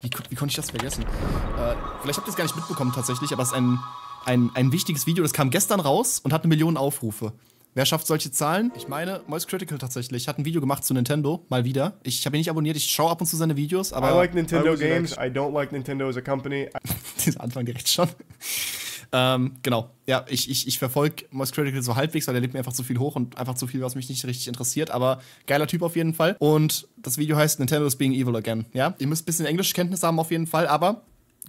Wie, wie konnte ich das vergessen? Äh, vielleicht habt ihr es gar nicht mitbekommen tatsächlich, aber es ist ein, ein, ein wichtiges Video, das kam gestern raus und hat eine Million Aufrufe. Wer schafft solche Zahlen? Ich meine, Moist Critical tatsächlich hat ein Video gemacht zu Nintendo, mal wieder. Ich habe ihn nicht abonniert, ich schaue ab und zu seine Videos, aber... I like Nintendo games, I don't like Nintendo as a company. Diesen Anfang direkt schon. Ähm, genau. Ja, ich, ich, ich verfolge Moist Critical so halbwegs, weil er lebt mir einfach zu viel hoch und einfach zu viel, was mich nicht richtig interessiert. Aber geiler Typ auf jeden Fall. Und das Video heißt Nintendo is being evil again. Ja, ihr müsst ein bisschen Englischkenntnis haben auf jeden Fall, aber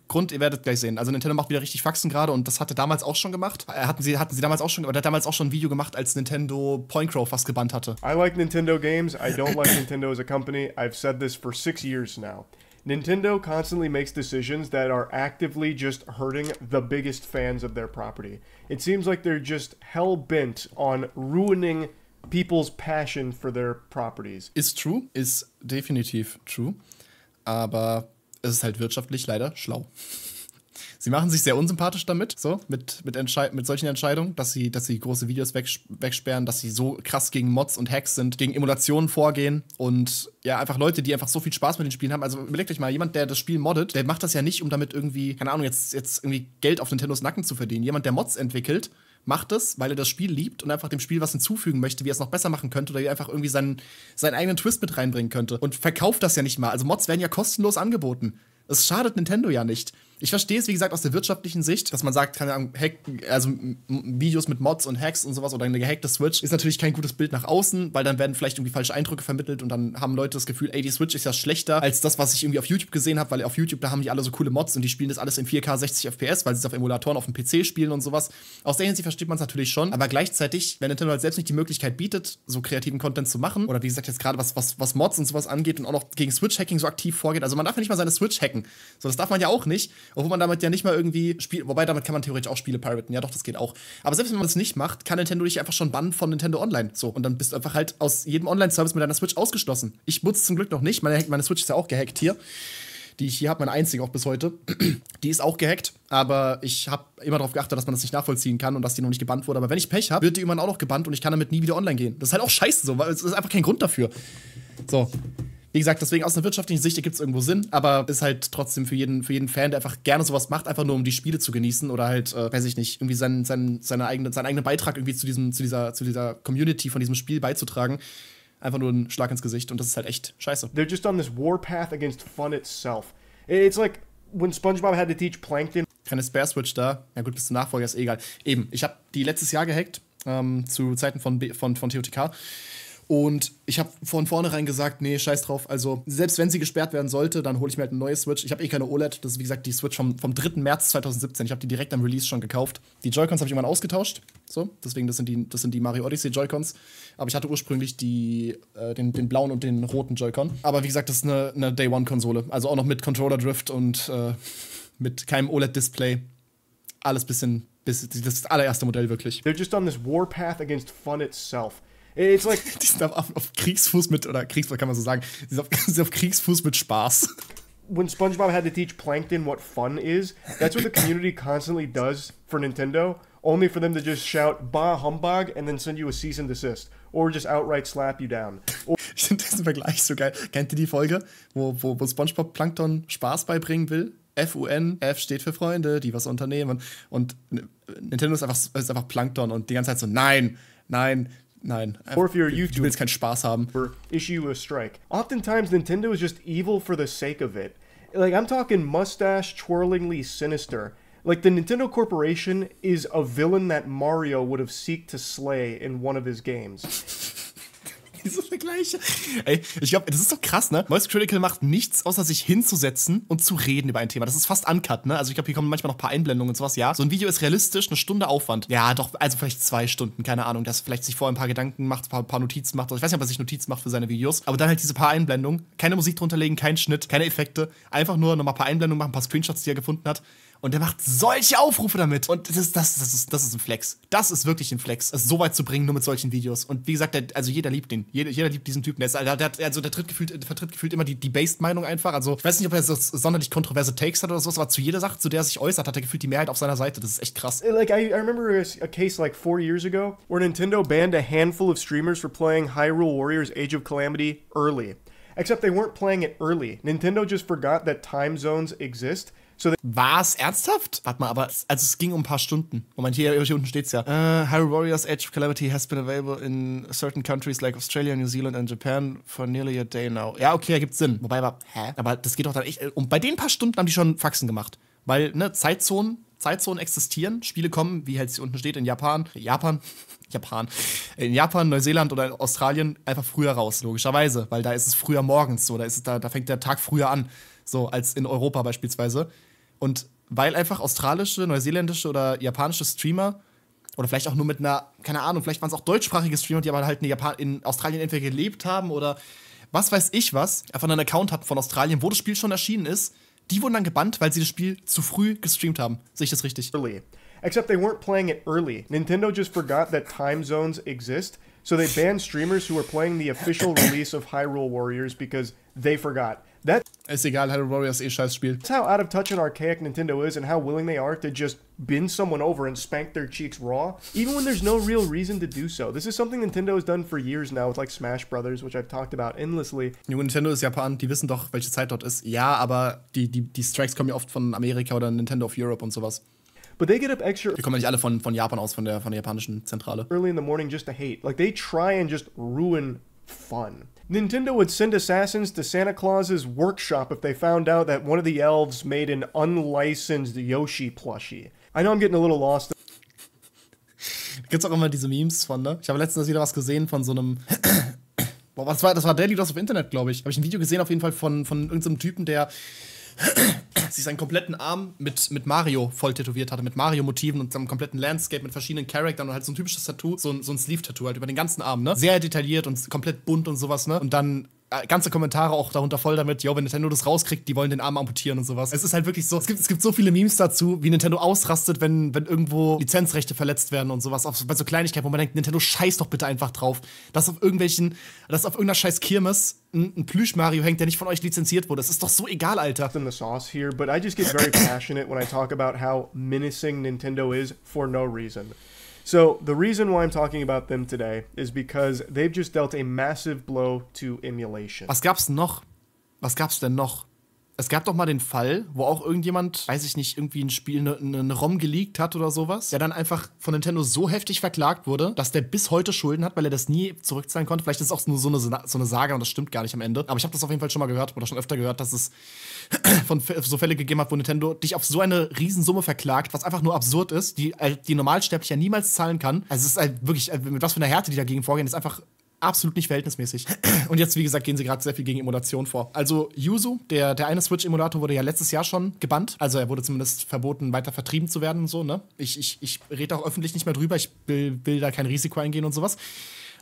Grund, ihr werdet gleich sehen. Also Nintendo macht wieder richtig Faxen gerade und das hatte damals auch schon gemacht. Äh, hatten sie, hatten sie damals auch schon, oder hat damals auch schon ein Video gemacht, als Nintendo Point Crow fast gebannt hatte. I like Nintendo games. I don't like Nintendo as a company. I've said this for six years now. Nintendo constantly makes decisions that are actively just hurting the biggest fans of their property. It seems like they're just hell bent on ruining people's passion for their properties. It's true, It's definitiv true, aber es ist halt wirtschaftlich leider schlau. Sie machen sich sehr unsympathisch damit, so, mit, mit, Entschei mit solchen Entscheidungen, dass sie, dass sie große Videos wegs wegsperren, dass sie so krass gegen Mods und Hacks sind, gegen Emulationen vorgehen und ja, einfach Leute, die einfach so viel Spaß mit den Spielen haben. Also überlegt euch mal, jemand, der das Spiel moddet, der macht das ja nicht, um damit irgendwie, keine Ahnung, jetzt, jetzt irgendwie Geld auf Nintendos Nacken zu verdienen. Jemand, der Mods entwickelt, macht es, weil er das Spiel liebt und einfach dem Spiel was hinzufügen möchte, wie er es noch besser machen könnte oder wie er einfach irgendwie seinen, seinen eigenen Twist mit reinbringen könnte. Und verkauft das ja nicht mal. Also Mods werden ja kostenlos angeboten. Es schadet Nintendo ja nicht. Ich verstehe es, wie gesagt, aus der wirtschaftlichen Sicht, dass man sagt, keine Ahnung, Hack, also Videos mit Mods und Hacks und sowas oder eine gehackte Switch ist natürlich kein gutes Bild nach außen, weil dann werden vielleicht irgendwie falsche Eindrücke vermittelt und dann haben Leute das Gefühl, ey, die Switch ist ja schlechter als das, was ich irgendwie auf YouTube gesehen habe, weil auf YouTube, da haben die alle so coole Mods und die spielen das alles in 4K 60 FPS, weil sie es auf Emulatoren auf dem PC spielen und sowas. Aus der Hinsicht versteht man es natürlich schon, aber gleichzeitig, wenn Nintendo halt selbst nicht die Möglichkeit bietet, so kreativen Content zu machen oder wie gesagt, jetzt gerade was, was, was Mods und sowas angeht und auch noch gegen Switch-Hacking so aktiv vorgeht, also man darf ja nicht mal seine Switch hacken. So, das darf man ja auch nicht. Obwohl man damit ja nicht mal irgendwie spielt, wobei damit kann man theoretisch auch Spiele piraten. Ja, doch, das geht auch. Aber selbst wenn man es nicht macht, kann Nintendo dich einfach schon bannen von Nintendo Online. So, und dann bist du einfach halt aus jedem Online-Service mit deiner Switch ausgeschlossen. Ich nutze zum Glück noch nicht. Meine, meine Switch ist ja auch gehackt hier die ich hier habe, meine einzige auch bis heute, die ist auch gehackt, aber ich habe immer darauf geachtet, dass man das nicht nachvollziehen kann und dass die noch nicht gebannt wurde. Aber wenn ich Pech habe, wird die irgendwann auch noch gebannt und ich kann damit nie wieder online gehen. Das ist halt auch scheiße so, weil es ist einfach kein Grund dafür. So. Wie gesagt, deswegen aus einer wirtschaftlichen Sicht ergibt es irgendwo Sinn, aber ist halt trotzdem für jeden, für jeden Fan, der einfach gerne sowas macht, einfach nur um die Spiele zu genießen oder halt, äh, weiß ich nicht, irgendwie seinen, seinen, seine eigene, seinen eigenen Beitrag irgendwie zu, diesem, zu, dieser, zu dieser Community von diesem Spiel beizutragen. Einfach nur ein Schlag ins Gesicht und das ist halt echt scheiße. They're just on this warpath against fun itself. It's like when SpongeBob had to teach Plankton. Keine Spare Switch da. Ja gut, bist du Nachfolger ist eh egal. Eben, ich habe die letztes Jahr gehackt, ähm, zu Zeiten von, B von, von TOTK. Und ich habe von vornherein gesagt, nee, scheiß drauf. Also, selbst wenn sie gesperrt werden sollte, dann hole ich mir halt eine neue Switch. Ich habe eh keine OLED. Das ist, wie gesagt, die Switch vom, vom 3. März 2017. Ich habe die direkt am Release schon gekauft. Die Joy-Cons habe ich irgendwann ausgetauscht. So, deswegen, das sind die, das sind die Mario Odyssey Joy-Cons. Aber ich hatte ursprünglich die, äh, den, den blauen und den roten Joy-Con. Aber wie gesagt, das ist eine, eine Day-One-Konsole. Also auch noch mit Controller-Drift und äh, mit keinem OLED-Display. Alles bisschen, bis, das allererste Modell wirklich. They're just on this warpath against fun itself. It's like die sind auf, auf, Kriegsfuß mit, oder Kriegsfuß kann man so sagen, die sind auf, die sind auf Kriegsfuß mit Spaß. When SpongeBob had to teach Plankton what fun is, that's what the community constantly does for Nintendo, only for them to just shout, bah, humbug, and then send you a cease and desist. Or just outright slap you down. Or ich finde diesen Vergleich so geil. Kennt ihr die Folge, wo, wo, wo SpongeBob Plankton Spaß beibringen will? F-U-N, F steht für Freunde, die was unternehmen. Und Nintendo ist einfach, ist einfach Plankton und die ganze Zeit so, nein, nein, Nein. Or if you're a YouTuber, du keinen Spaß haben. Issue a strike. Oftentimes, Nintendo is just evil for the sake of it. Like I'm talking mustache twirlingly sinister. Like the Nintendo Corporation is a villain that Mario would have seeked to slay in one of his games. diese Vergleiche. Ey, ich glaube, das ist doch krass, ne? Moist Critical macht nichts, außer sich hinzusetzen und zu reden über ein Thema. Das ist fast uncut, ne? Also ich glaube, hier kommen manchmal noch ein paar Einblendungen und sowas, ja. So ein Video ist realistisch, eine Stunde Aufwand. Ja, doch, also vielleicht zwei Stunden, keine Ahnung, dass vielleicht sich vorher ein paar Gedanken macht, ein paar, paar Notizen macht. Also ich weiß nicht, ob er sich Notizen macht für seine Videos. Aber dann halt diese paar Einblendungen, keine Musik drunterlegen, kein Schnitt, keine Effekte. Einfach nur nochmal ein paar Einblendungen machen, ein paar Screenshots, die er gefunden hat. Und der macht solche Aufrufe damit. Und das, das, das, ist, das ist ein Flex. Das ist wirklich ein Flex, es so weit zu bringen, nur mit solchen Videos. Und wie gesagt, der, also jeder liebt den. Jeder, jeder liebt diesen Typen. Der, ist, also, der, der, also der tritt gefühlt, vertritt gefühlt immer die, die Based-Meinung einfach. Also ich weiß nicht, ob er so sonderlich kontroverse Takes hat oder sowas, aber zu jeder Sache, zu der er sich äußert, hat er gefühlt die Mehrheit auf seiner Seite. Das ist echt krass. Like, I, I remember a case like four years ago, where Nintendo banned a handful of streamers for playing Hyrule Warriors Age of Calamity early. Except they weren't playing it early. Nintendo just forgot that time zones exist war es Ernsthaft? Warte mal, aber also es ging um ein paar Stunden. Moment, hier, hier unten es ja. Uh, Warriors Age of Calamity has been available in certain countries like Australia, New Zealand and Japan for nearly a day now. Ja, okay, ergibt Sinn. Wobei, aber, hä? Aber das geht doch dann echt. Äh, Und bei den paar Stunden haben die schon Faxen gemacht. Weil, ne, Zeitzonen, Zeitzonen existieren, Spiele kommen, wie halt hier unten steht, in Japan, Japan, Japan, in Japan, Neuseeland oder in Australien einfach früher raus, logischerweise, weil da ist es früher morgens so, da ist es da, da fängt der Tag früher an, so als in Europa beispielsweise. Und weil einfach australische, neuseeländische oder japanische Streamer oder vielleicht auch nur mit einer, keine Ahnung, vielleicht waren es auch deutschsprachige Streamer, die aber halt in, Japan in Australien entweder gelebt haben oder was weiß ich was, einfach einen Account hatten von Australien, wo das Spiel schon erschienen ist. Die wurden dann gebannt, weil sie das Spiel zu früh gestreamt haben. Sehe ich das richtig? Except they weren't playing it early. Nintendo just forgot that time zones exist, so they banned streamers who were playing the official release of Hyrule Warriors because they forgot. That ist egal, Hyrule Warriors eh scheiß Spiel. That's how out of touch and archaic Nintendo is and how willing they are to just bend someone over and spank their cheeks raw, even when there's no real reason to do so. This is something Nintendo has done for years now with like Smash Brothers, which I've talked about endlessly. Jo, Nintendo ist Japan, die wissen doch, welche Zeit dort ist. Ja, aber die, die, die Strikes kommen ja oft von Amerika oder Nintendo of Europe und sowas. But they get up extra. Die kommen ja nicht alle von, von Japan aus, von der, von der japanischen Zentrale. Early in the morning just to hate. Like they try and just ruin fun. Nintendo would send assassins to Santa Claus's workshop if they found out that one of the elves made an unlicensed Yoshi plushie. I know I'm getting a little lost. Gibt's auch immer diese Memes von, ne? Ich habe letztens wieder was gesehen von so einem Boah, was war, das war Daily Loss of Internet, glaube ich. Habe ich ein Video gesehen, auf jeden Fall von, von irgendeinem Typen, der sich seinen kompletten Arm mit, mit Mario voll tätowiert hatte, mit Mario-Motiven und seinem kompletten Landscape mit verschiedenen Charaktern und halt so ein typisches Tattoo, so ein, so ein Sleeve-Tattoo halt über den ganzen Arm, ne? Sehr detailliert und komplett bunt und sowas, ne? Und dann äh, ganze Kommentare auch darunter voll damit, yo, wenn Nintendo das rauskriegt, die wollen den Arm amputieren und sowas. Es ist halt wirklich so, es gibt, es gibt so viele Memes dazu, wie Nintendo ausrastet, wenn, wenn irgendwo Lizenzrechte verletzt werden und sowas, bei so Kleinigkeiten, wo man denkt, Nintendo scheiß doch bitte einfach drauf, dass auf irgendwelchen, dass auf irgendeiner scheiß Kirmes ein, ein Plüsch-Mario hängt, der nicht von euch lizenziert wurde. Das ist doch so egal, Alter. In the sauce here, but I just get very passionate when I talk about how menacing Nintendo is for no reason. So the reason why I'm talking about them today is because they've just dealt a massive blow to emulation. Was gab's noch? Was gab's denn noch? Es gab doch mal den Fall, wo auch irgendjemand, weiß ich nicht, irgendwie ein Spiel, eine, eine ne ROM geleakt hat oder sowas, der dann einfach von Nintendo so heftig verklagt wurde, dass der bis heute Schulden hat, weil er das nie zurückzahlen konnte. Vielleicht ist es auch nur so eine, so eine Sage und das stimmt gar nicht am Ende. Aber ich habe das auf jeden Fall schon mal gehört oder schon öfter gehört, dass es von so Fälle gegeben hat, wo Nintendo dich auf so eine Riesensumme verklagt, was einfach nur absurd ist, die äh, die Normalsterblicher niemals zahlen kann. Also es ist halt wirklich, äh, mit was für einer Härte die dagegen vorgehen, ist einfach absolut nicht verhältnismäßig. Und jetzt, wie gesagt, gehen sie gerade sehr viel gegen Emulation vor. Also Yuzu, der, der eine Switch-Emulator, wurde ja letztes Jahr schon gebannt. Also er wurde zumindest verboten, weiter vertrieben zu werden und so, ne? Ich, ich, ich rede auch öffentlich nicht mehr drüber, ich will, will da kein Risiko eingehen und sowas.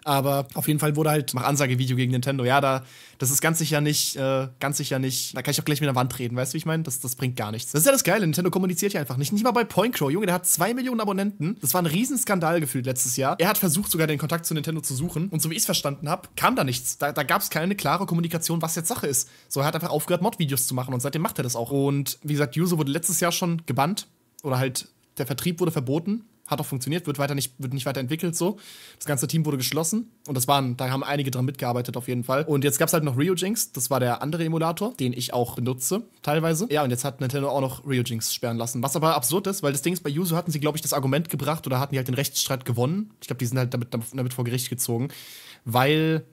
Aber auf jeden Fall wurde halt, mach Ansagevideo gegen Nintendo. Ja, da, das ist ganz sicher nicht, äh, ganz sicher nicht, da kann ich auch gleich mit der Wand reden, weißt du, wie ich meine? Das, das bringt gar nichts. Das ist ja das Geile, Nintendo kommuniziert ja einfach nicht. Nicht mal bei Point Crow, Junge, der hat zwei Millionen Abonnenten. Das war ein Riesenskandal gefühlt letztes Jahr. Er hat versucht, sogar den Kontakt zu Nintendo zu suchen. Und so wie ich es verstanden habe, kam da nichts. Da, da gab es keine klare Kommunikation, was jetzt Sache ist. So, er hat einfach aufgehört, Mod-Videos zu machen und seitdem macht er das auch. Und wie gesagt, Yuzo wurde letztes Jahr schon gebannt. Oder halt der Vertrieb wurde verboten hat auch funktioniert, wird, weiter nicht, wird nicht weiterentwickelt so. Das ganze Team wurde geschlossen und das waren, da haben einige dran mitgearbeitet auf jeden Fall. Und jetzt gab es halt noch Ryujinx, das war der andere Emulator, den ich auch benutze, teilweise. Ja, und jetzt hat Nintendo auch noch Ryujinx sperren lassen, was aber absurd ist, weil das Ding ist, bei Yuzu hatten sie, glaube ich, das Argument gebracht oder hatten die halt den Rechtsstreit gewonnen. Ich glaube, die sind halt damit, damit vor Gericht gezogen, weil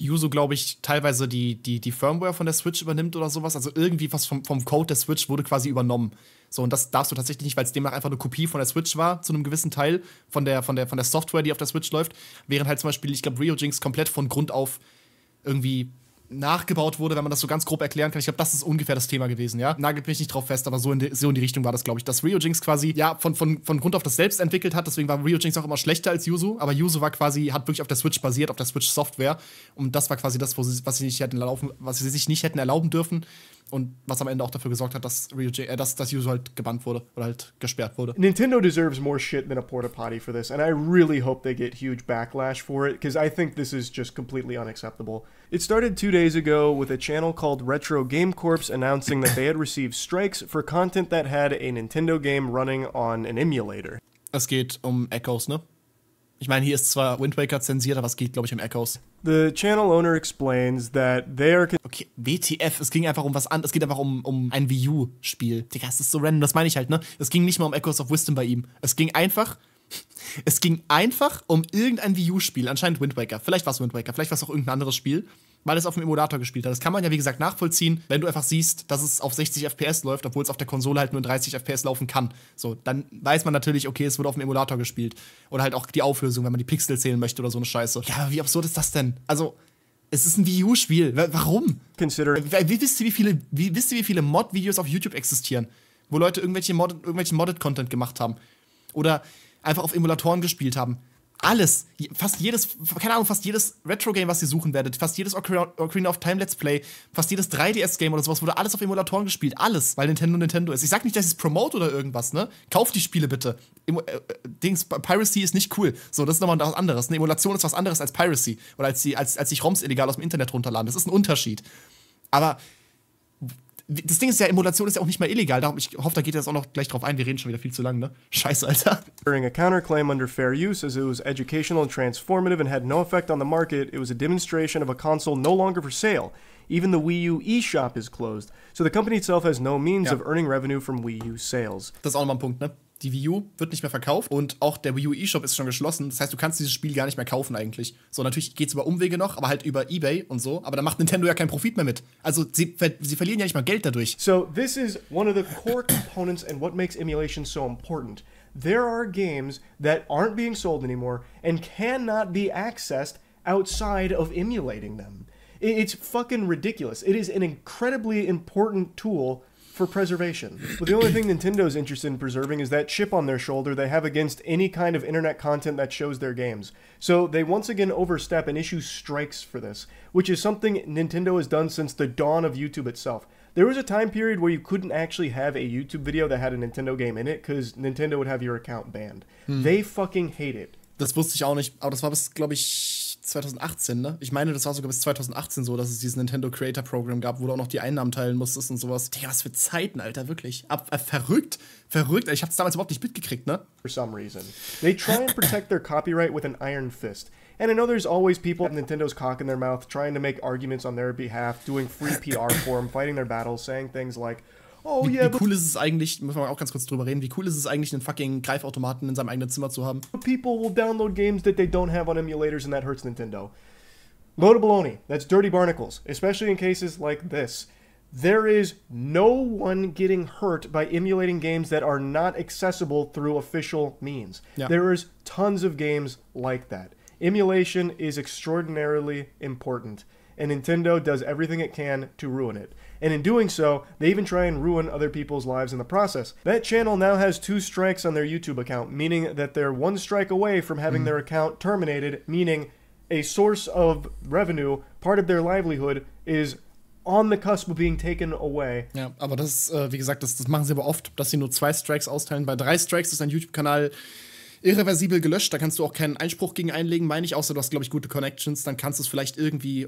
Yuzu, glaube ich, teilweise die, die, die Firmware von der Switch übernimmt oder sowas. Also irgendwie was vom, vom Code der Switch wurde quasi übernommen. So, und das darfst du tatsächlich nicht, weil es demnach einfach eine Kopie von der Switch war, zu einem gewissen Teil von der, von der, von der Software, die auf der Switch läuft. Während halt zum Beispiel, ich glaube, RioJinx komplett von Grund auf irgendwie nachgebaut wurde, wenn man das so ganz grob erklären kann. Ich glaube, das ist ungefähr das Thema gewesen, ja. Nagelt mich nicht drauf fest, aber so in die, so in die Richtung war das, glaube ich. Dass Ryujinx quasi, ja, von, von, von Grund auf das selbst entwickelt hat, deswegen war Ryujinx auch immer schlechter als Yuzu, aber Yuzu war quasi, hat wirklich auf der Switch basiert, auf der Switch-Software und das war quasi das, sie, was sie, nicht hätten erlaufen, was sie sich nicht hätten erlauben dürfen und was am Ende auch dafür gesorgt hat, dass, Ryuji, äh, dass das User halt gebannt wurde oder halt gesperrt wurde. Nintendo deserves more shit than a porta potty for this, and I really hope they get huge backlash for it, because I think this is just completely unacceptable. It started two days ago with a channel called Retro Game Corps announcing that they had received strikes for content that had a Nintendo game running on an emulator. Es geht um Echoes, ne? Ich meine, hier ist zwar Wind Waker zensiert, aber es geht, glaube ich, um Echoes. The channel owner explains that they are Okay, WTF, es ging einfach um was anderes. Es geht einfach um, um ein Wii U-Spiel. Digga, es ist so random, das meine ich halt, ne? Es ging nicht mal um Echoes of Wisdom bei ihm. Es ging einfach. Es ging einfach um irgendein Wii U-Spiel, anscheinend Wind Waker. Vielleicht war es Wind Waker, vielleicht war es auch irgendein anderes Spiel weil es auf dem Emulator gespielt hat. Das kann man ja, wie gesagt, nachvollziehen, wenn du einfach siehst, dass es auf 60 FPS läuft, obwohl es auf der Konsole halt nur in 30 FPS laufen kann. So, dann weiß man natürlich, okay, es wurde auf dem Emulator gespielt. Oder halt auch die Auflösung, wenn man die Pixel zählen möchte oder so eine Scheiße. Ja, aber wie absurd ist das denn? Also, es ist ein Wii U-Spiel. Warum? Consider. Wie, äh, wisst ihr, wie viele, wie, wisst ihr, wie viele Mod-Videos auf YouTube existieren? Wo Leute irgendwelche Mod irgendwelchen Modded-Content gemacht haben. Oder einfach auf Emulatoren gespielt haben alles, fast jedes, keine Ahnung, fast jedes Retro-Game, was ihr suchen werdet, fast jedes Ocarina of Time Let's Play, fast jedes 3DS-Game oder sowas, wurde alles auf Emulatoren gespielt. Alles, weil Nintendo Nintendo ist. Ich sag nicht, dass ich es promote oder irgendwas, ne? Kauft die Spiele bitte. Emo äh, äh, Dings, Piracy ist nicht cool. So, das ist nochmal was anderes. Eine Emulation ist was anderes als Piracy oder als, die, als, als sich ROMs illegal aus dem Internet runterladen. Das ist ein Unterschied. Aber das Ding ist ja, Emulation ist ja auch nicht mal illegal. Darum, ich hoffe, da geht jetzt auch noch gleich drauf ein. Wir reden schon wieder viel zu lange, ne? Scheiße, Alter. During a counterclaim under fair use, as it was educational and transformative and had no effect on the market, it was a demonstration of a console no longer for sale. Even the Wii U eShop is closed, so the company itself has no means ja. of earning revenue from Wii U sales. Das ist auch nochmal ein Punkt, ne? Die Wii U wird nicht mehr verkauft und auch der Wii U eShop ist schon geschlossen. Das heißt, du kannst dieses Spiel gar nicht mehr kaufen eigentlich. So, natürlich geht es über Umwege noch, aber halt über Ebay und so. Aber da macht Nintendo ja keinen Profit mehr mit. Also sie, ver sie verlieren ja nicht mal Geld dadurch. So, this is one of the core components and what makes emulation so important. There are games that aren't being sold anymore and cannot be accessed outside of emulating them. It's fucking ridiculous. It is an incredibly important tool for preservation. but the only thing Nintendo's interested in preserving is that chip on their shoulder they have against any kind of internet content that shows their games. So they once again overstep and issue strikes for this, which is something Nintendo has done since the dawn of YouTube itself. There was a time period where you couldn't actually have a YouTube video that had a Nintendo game in it because Nintendo would have your account banned. Hm. They fucking hate it. Das wusste ich auch nicht, aber das war bis, glaube ich, 2018, ne? Ich meine, das war sogar bis 2018 so, dass es dieses Nintendo Creator Program gab, wo du auch noch die Einnahmen teilen musstest und sowas. Digga, was für Zeiten, Alter, wirklich. Ab, äh, verrückt, verrückt. Ich hab's damals überhaupt nicht mitgekriegt, ne? For some reason. They try and protect their copyright with an iron fist. And I know there's always people with Nintendo's cock in their mouth trying to make arguments on their behalf, doing free PR for them, fighting their battles, saying things like, Oh, wie, yeah, wie cool ist es eigentlich, müssen wir auch ganz kurz drüber reden, wie cool ist es eigentlich, einen fucking Greifautomaten in seinem eigenen Zimmer zu haben? People will download games that they don't have on emulators and that hurts Nintendo. Load of baloney. That's dirty barnacles, especially in cases like this. There is no one getting hurt by emulating games that are not accessible through official means. Yeah. There is tons of games like that. Emulation is extraordinarily important. and Nintendo does everything it can to ruin it. And in doing so, they even try and ruin other people's lives in the process. That channel now has two strikes on their YouTube account, meaning that they're one strike away from having mm. their account terminated, meaning a source of revenue, part of their livelihood, is on the cusp of being taken away. Ja, aber das, äh, wie gesagt, das, das machen sie aber oft, dass sie nur zwei Strikes austeilen. Bei drei Strikes ist ein YouTube-Kanal irreversibel gelöscht. Da kannst du auch keinen Einspruch gegen einlegen, meine ich, außer du hast, glaube ich, gute Connections. Dann kannst du es vielleicht irgendwie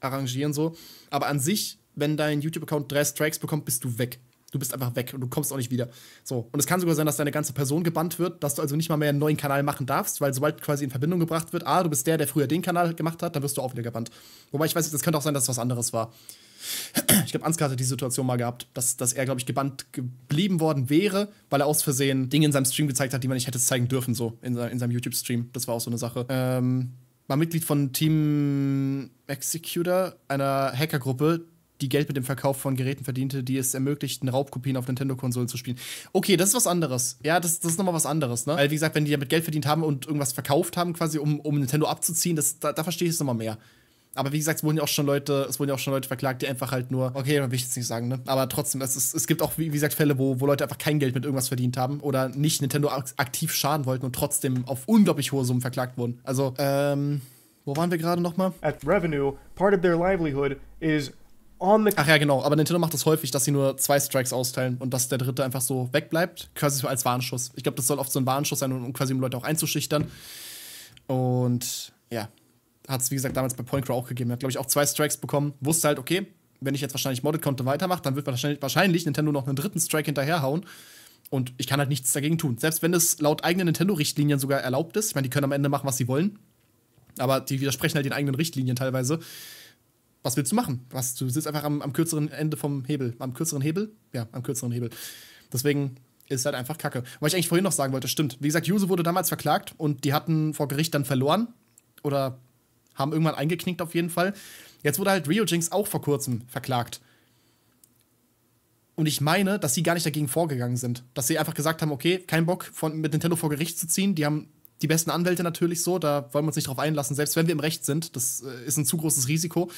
arrangieren so. Aber an sich, wenn dein YouTube-Account drei Strikes bekommt, bist du weg. Du bist einfach weg und du kommst auch nicht wieder. So. Und es kann sogar sein, dass deine ganze Person gebannt wird, dass du also nicht mal mehr einen neuen Kanal machen darfst, weil sobald quasi in Verbindung gebracht wird, ah, du bist der, der früher den Kanal gemacht hat, dann wirst du auch wieder gebannt. Wobei ich weiß nicht, das könnte auch sein, dass es was anderes war. Ich glaube, Ansgar hatte die Situation mal gehabt, dass, dass er, glaube ich, gebannt geblieben worden wäre, weil er aus Versehen Dinge in seinem Stream gezeigt hat, die man nicht hätte zeigen dürfen, so in, in seinem YouTube-Stream. Das war auch so eine Sache. Ähm, war Mitglied von Team Executor, einer Hackergruppe, die Geld mit dem Verkauf von Geräten verdiente, die es ermöglichten, Raubkopien auf Nintendo-Konsolen zu spielen. Okay, das ist was anderes. Ja, das, das ist nochmal was anderes, ne? Weil, wie gesagt, wenn die damit Geld verdient haben und irgendwas verkauft haben, quasi, um, um Nintendo abzuziehen, das, da, da verstehe ich es nochmal mehr. Aber wie gesagt, es wurden ja auch schon Leute, es wurden ja auch schon Leute verklagt, die einfach halt nur, okay, will ich jetzt nicht sagen, ne? Aber trotzdem, es, ist, es gibt auch, wie gesagt, Fälle, wo, wo Leute einfach kein Geld mit irgendwas verdient haben oder nicht Nintendo aktiv schaden wollten und trotzdem auf unglaublich hohe Summen verklagt wurden. Also, ähm, wo waren wir gerade nochmal? At revenue, part of their livelihood is on the Ach ja, genau. Aber Nintendo macht das häufig, dass sie nur zwei Strikes austeilen und dass der dritte einfach so wegbleibt. Quasi als Warnschuss. Ich glaube, das soll oft so ein Warnschuss sein, um, quasi um Leute auch einzuschüchtern. Und ja hat es, wie gesagt, damals bei Point Crow auch gegeben. Er Hat, glaube ich, auch zwei Strikes bekommen. Wusste halt, okay, wenn ich jetzt wahrscheinlich Modded Content weitermache, dann wird wahrscheinlich, wahrscheinlich Nintendo noch einen dritten Strike hinterherhauen. Und ich kann halt nichts dagegen tun. Selbst wenn es laut eigenen Nintendo-Richtlinien sogar erlaubt ist. Ich meine, die können am Ende machen, was sie wollen. Aber die widersprechen halt den eigenen Richtlinien teilweise. Was willst du machen? Was, du sitzt einfach am, am kürzeren Ende vom Hebel. Am kürzeren Hebel? Ja, am kürzeren Hebel. Deswegen ist halt einfach Kacke. Was ich eigentlich vorhin noch sagen wollte, stimmt. Wie gesagt, Yuse wurde damals verklagt und die hatten vor Gericht dann verloren. Oder haben irgendwann eingeknickt auf jeden Fall. Jetzt wurde halt Rio Jinx auch vor kurzem verklagt. Und ich meine, dass sie gar nicht dagegen vorgegangen sind. Dass sie einfach gesagt haben, okay, kein Bock, von, mit Nintendo vor Gericht zu ziehen. Die haben die besten Anwälte natürlich so, da wollen wir uns nicht drauf einlassen, selbst wenn wir im Recht sind. Das äh, ist ein zu großes Risiko.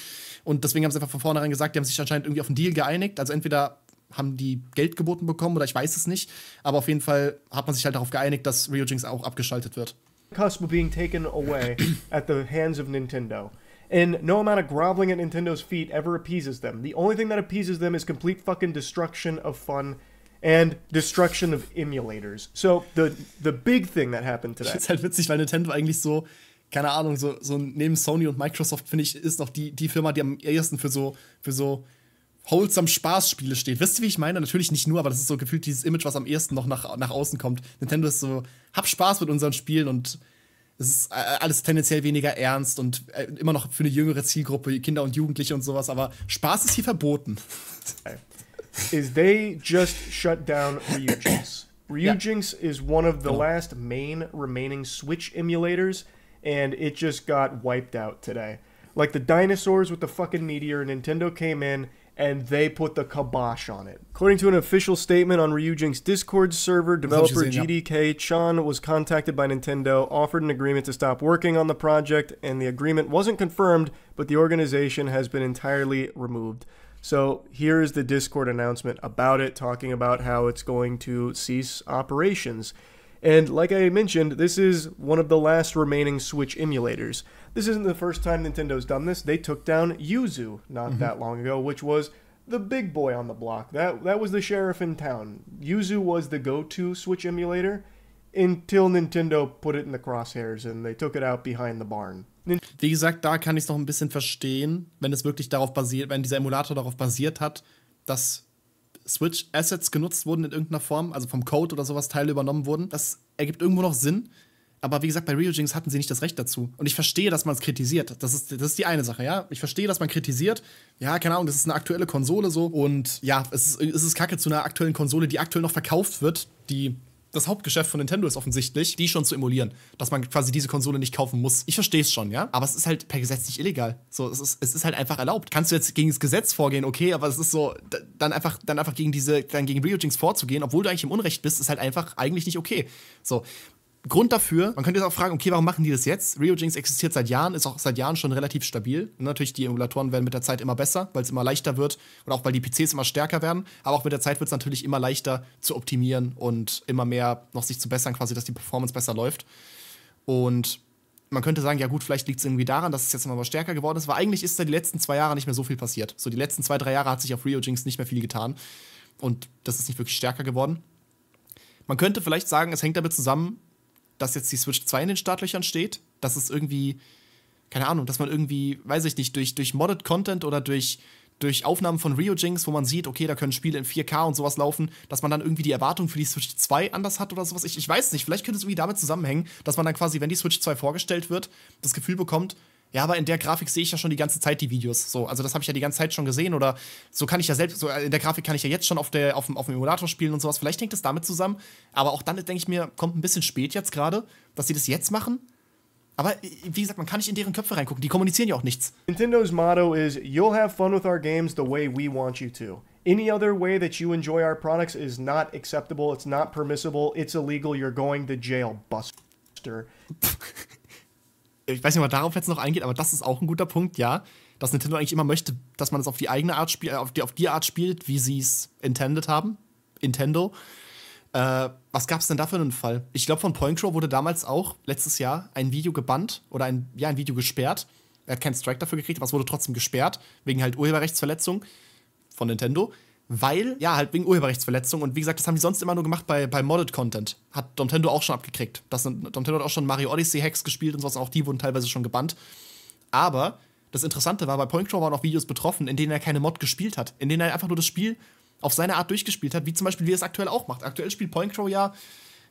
Und deswegen haben sie einfach von vornherein gesagt, die haben sich anscheinend irgendwie auf einen Deal geeinigt. Also entweder haben die Geld geboten bekommen oder ich weiß es nicht. Aber auf jeden Fall hat man sich halt darauf geeinigt, dass Rio Jinx auch abgeschaltet wird. cusp of being taken away at the hands of Nintendo. And no amount of groveling at Nintendo's feet ever appeases them. The only thing that appeases them is complete fucking destruction of fun and destruction of emulators. So the the big thing that happened today. Das halt witzig, weil Nintendo eigentlich so keine Ahnung, so, so neben Sony und Microsoft finde ich ist noch die die Firma, die am ehesten für so für so wholesome Spaßspiele steht. Wisst ihr, wie ich meine? Natürlich nicht nur, aber das ist so gefühlt dieses Image, was am ersten noch nach, nach außen kommt. Nintendo ist so, hab Spaß mit unseren Spielen und es ist äh, alles tendenziell weniger ernst und äh, immer noch für eine jüngere Zielgruppe, Kinder und Jugendliche und sowas, aber Spaß ist hier verboten. Is they just shut down Ryujinx? Ryujinx yeah. is one of the oh. last main remaining Switch emulators, and it just got wiped out today. Like the dinosaurs with the fucking meteor, Nintendo came in and they put the kibosh on it. According to an official statement on Ryujinx Discord server, developer GDK Chan was contacted by Nintendo, offered an agreement to stop working on the project, and the agreement wasn't confirmed, but the organization has been entirely removed. So here is the Discord announcement about it, talking about how it's going to cease operations. And like I mentioned, this is one of the last remaining Switch emulators. This isn't the first time Nintendo's done this. They took down Yuzu not mm-hmm. that long ago, which was the big boy on the block. That that was the sheriff in town. Yuzu was the go-to Switch emulator until Nintendo put it in the crosshairs and they took it out behind the barn. Wie gesagt, da kann ich es noch ein bisschen verstehen, wenn es wirklich darauf basiert, wenn dieser Emulator darauf basiert hat, dass Switch-Assets genutzt wurden in irgendeiner Form, also vom Code oder sowas Teile übernommen wurden. Das ergibt irgendwo noch Sinn. Aber wie gesagt, bei RealJinx hatten sie nicht das Recht dazu. Und ich verstehe, dass man es kritisiert. Das ist, das ist die eine Sache, ja. Ich verstehe, dass man kritisiert. Ja, keine Ahnung, das ist eine aktuelle Konsole so. Und ja, es ist, es ist kacke zu einer aktuellen Konsole, die aktuell noch verkauft wird, die das Hauptgeschäft von Nintendo ist offensichtlich, die schon zu emulieren, dass man quasi diese Konsole nicht kaufen muss. Ich verstehe es schon, ja, aber es ist halt per Gesetz nicht illegal. So, es ist, es ist halt einfach erlaubt. Kannst du jetzt gegen das Gesetz vorgehen, okay, aber es ist so, dann einfach, dann einfach gegen diese, dann gegen Real vorzugehen, obwohl du eigentlich im Unrecht bist, ist halt einfach eigentlich nicht okay. So, Grund dafür, man könnte jetzt auch fragen, okay, warum machen die das jetzt? RioJinx existiert seit Jahren, ist auch seit Jahren schon relativ stabil. Und natürlich, die Emulatoren werden mit der Zeit immer besser, weil es immer leichter wird und auch weil die PCs immer stärker werden. Aber auch mit der Zeit wird es natürlich immer leichter zu optimieren und immer mehr noch sich zu bessern, quasi, dass die Performance besser läuft. Und man könnte sagen, ja gut, vielleicht liegt es irgendwie daran, dass es jetzt nochmal stärker geworden ist, weil eigentlich ist da die letzten zwei Jahre nicht mehr so viel passiert. So die letzten zwei, drei Jahre hat sich auf RioJinx nicht mehr viel getan und das ist nicht wirklich stärker geworden. Man könnte vielleicht sagen, es hängt damit zusammen, dass jetzt die Switch 2 in den Startlöchern steht, dass es irgendwie, keine Ahnung, dass man irgendwie, weiß ich nicht, durch, durch Modded Content oder durch, durch Aufnahmen von Rio-Jinx, wo man sieht, okay, da können Spiele in 4K und sowas laufen, dass man dann irgendwie die Erwartung für die Switch 2 anders hat oder sowas. Ich, ich weiß nicht, vielleicht könnte es irgendwie damit zusammenhängen, dass man dann quasi, wenn die Switch 2 vorgestellt wird, das Gefühl bekommt, ja, aber in der Grafik sehe ich ja schon die ganze Zeit die Videos. So, also das habe ich ja die ganze Zeit schon gesehen oder so kann ich ja selbst, so äh, in der Grafik kann ich ja jetzt schon auf, der, auf, dem, auf dem Emulator spielen und sowas. Vielleicht hängt das damit zusammen. Aber auch dann denke ich mir, kommt ein bisschen spät jetzt gerade, dass sie das jetzt machen. Aber äh, wie gesagt, man kann nicht in deren Köpfe reingucken. Die kommunizieren ja auch nichts. Nintendo's motto is, you'll have fun with our games the way we want you to. Any other way that you enjoy our products is not acceptable. It's not permissible. It's illegal. You're going to jail, Buster. ich weiß nicht, ob man darauf jetzt noch eingeht, aber das ist auch ein guter Punkt, ja. Dass Nintendo eigentlich immer möchte, dass man es auf die eigene Art spielt, auf die, auf die Art spielt, wie sie es intended haben. Nintendo. Äh, was gab es denn da für einen Fall? Ich glaube, von Point Crow wurde damals auch letztes Jahr ein Video gebannt oder ein, ja, ein Video gesperrt. Er hat keinen Strike dafür gekriegt, aber es wurde trotzdem gesperrt, wegen halt Urheberrechtsverletzung von Nintendo weil, ja, halt wegen Urheberrechtsverletzung. Und wie gesagt, das haben die sonst immer nur gemacht bei, bei Modded Content. Hat Domtendo auch schon abgekriegt. Das, Domtendo hat auch schon Mario Odyssey Hacks gespielt und sowas. Auch die wurden teilweise schon gebannt. Aber das Interessante war, bei Point Crow waren auch Videos betroffen, in denen er keine Mod gespielt hat. In denen er einfach nur das Spiel auf seine Art durchgespielt hat, wie zum Beispiel, wie er es aktuell auch macht. Aktuell spielt Point Crow ja,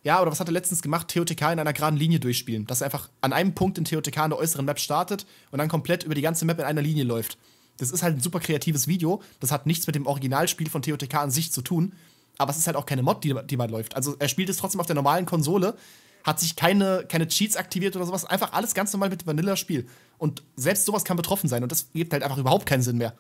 ja, oder was hat er letztens gemacht? TOTK in einer geraden Linie durchspielen. Dass er einfach an einem Punkt in TOTK in der äußeren Map startet und dann komplett über die ganze Map in einer Linie läuft. Das ist halt ein super kreatives Video. Das hat nichts mit dem Originalspiel von TOTK an sich zu tun. Aber es ist halt auch keine Mod, die, die mal läuft. Also er spielt es trotzdem auf der normalen Konsole, hat sich keine, keine Cheats aktiviert oder sowas. Einfach alles ganz normal mit Vanilla-Spiel. Und selbst sowas kann betroffen sein. Und das gibt halt einfach überhaupt keinen Sinn mehr.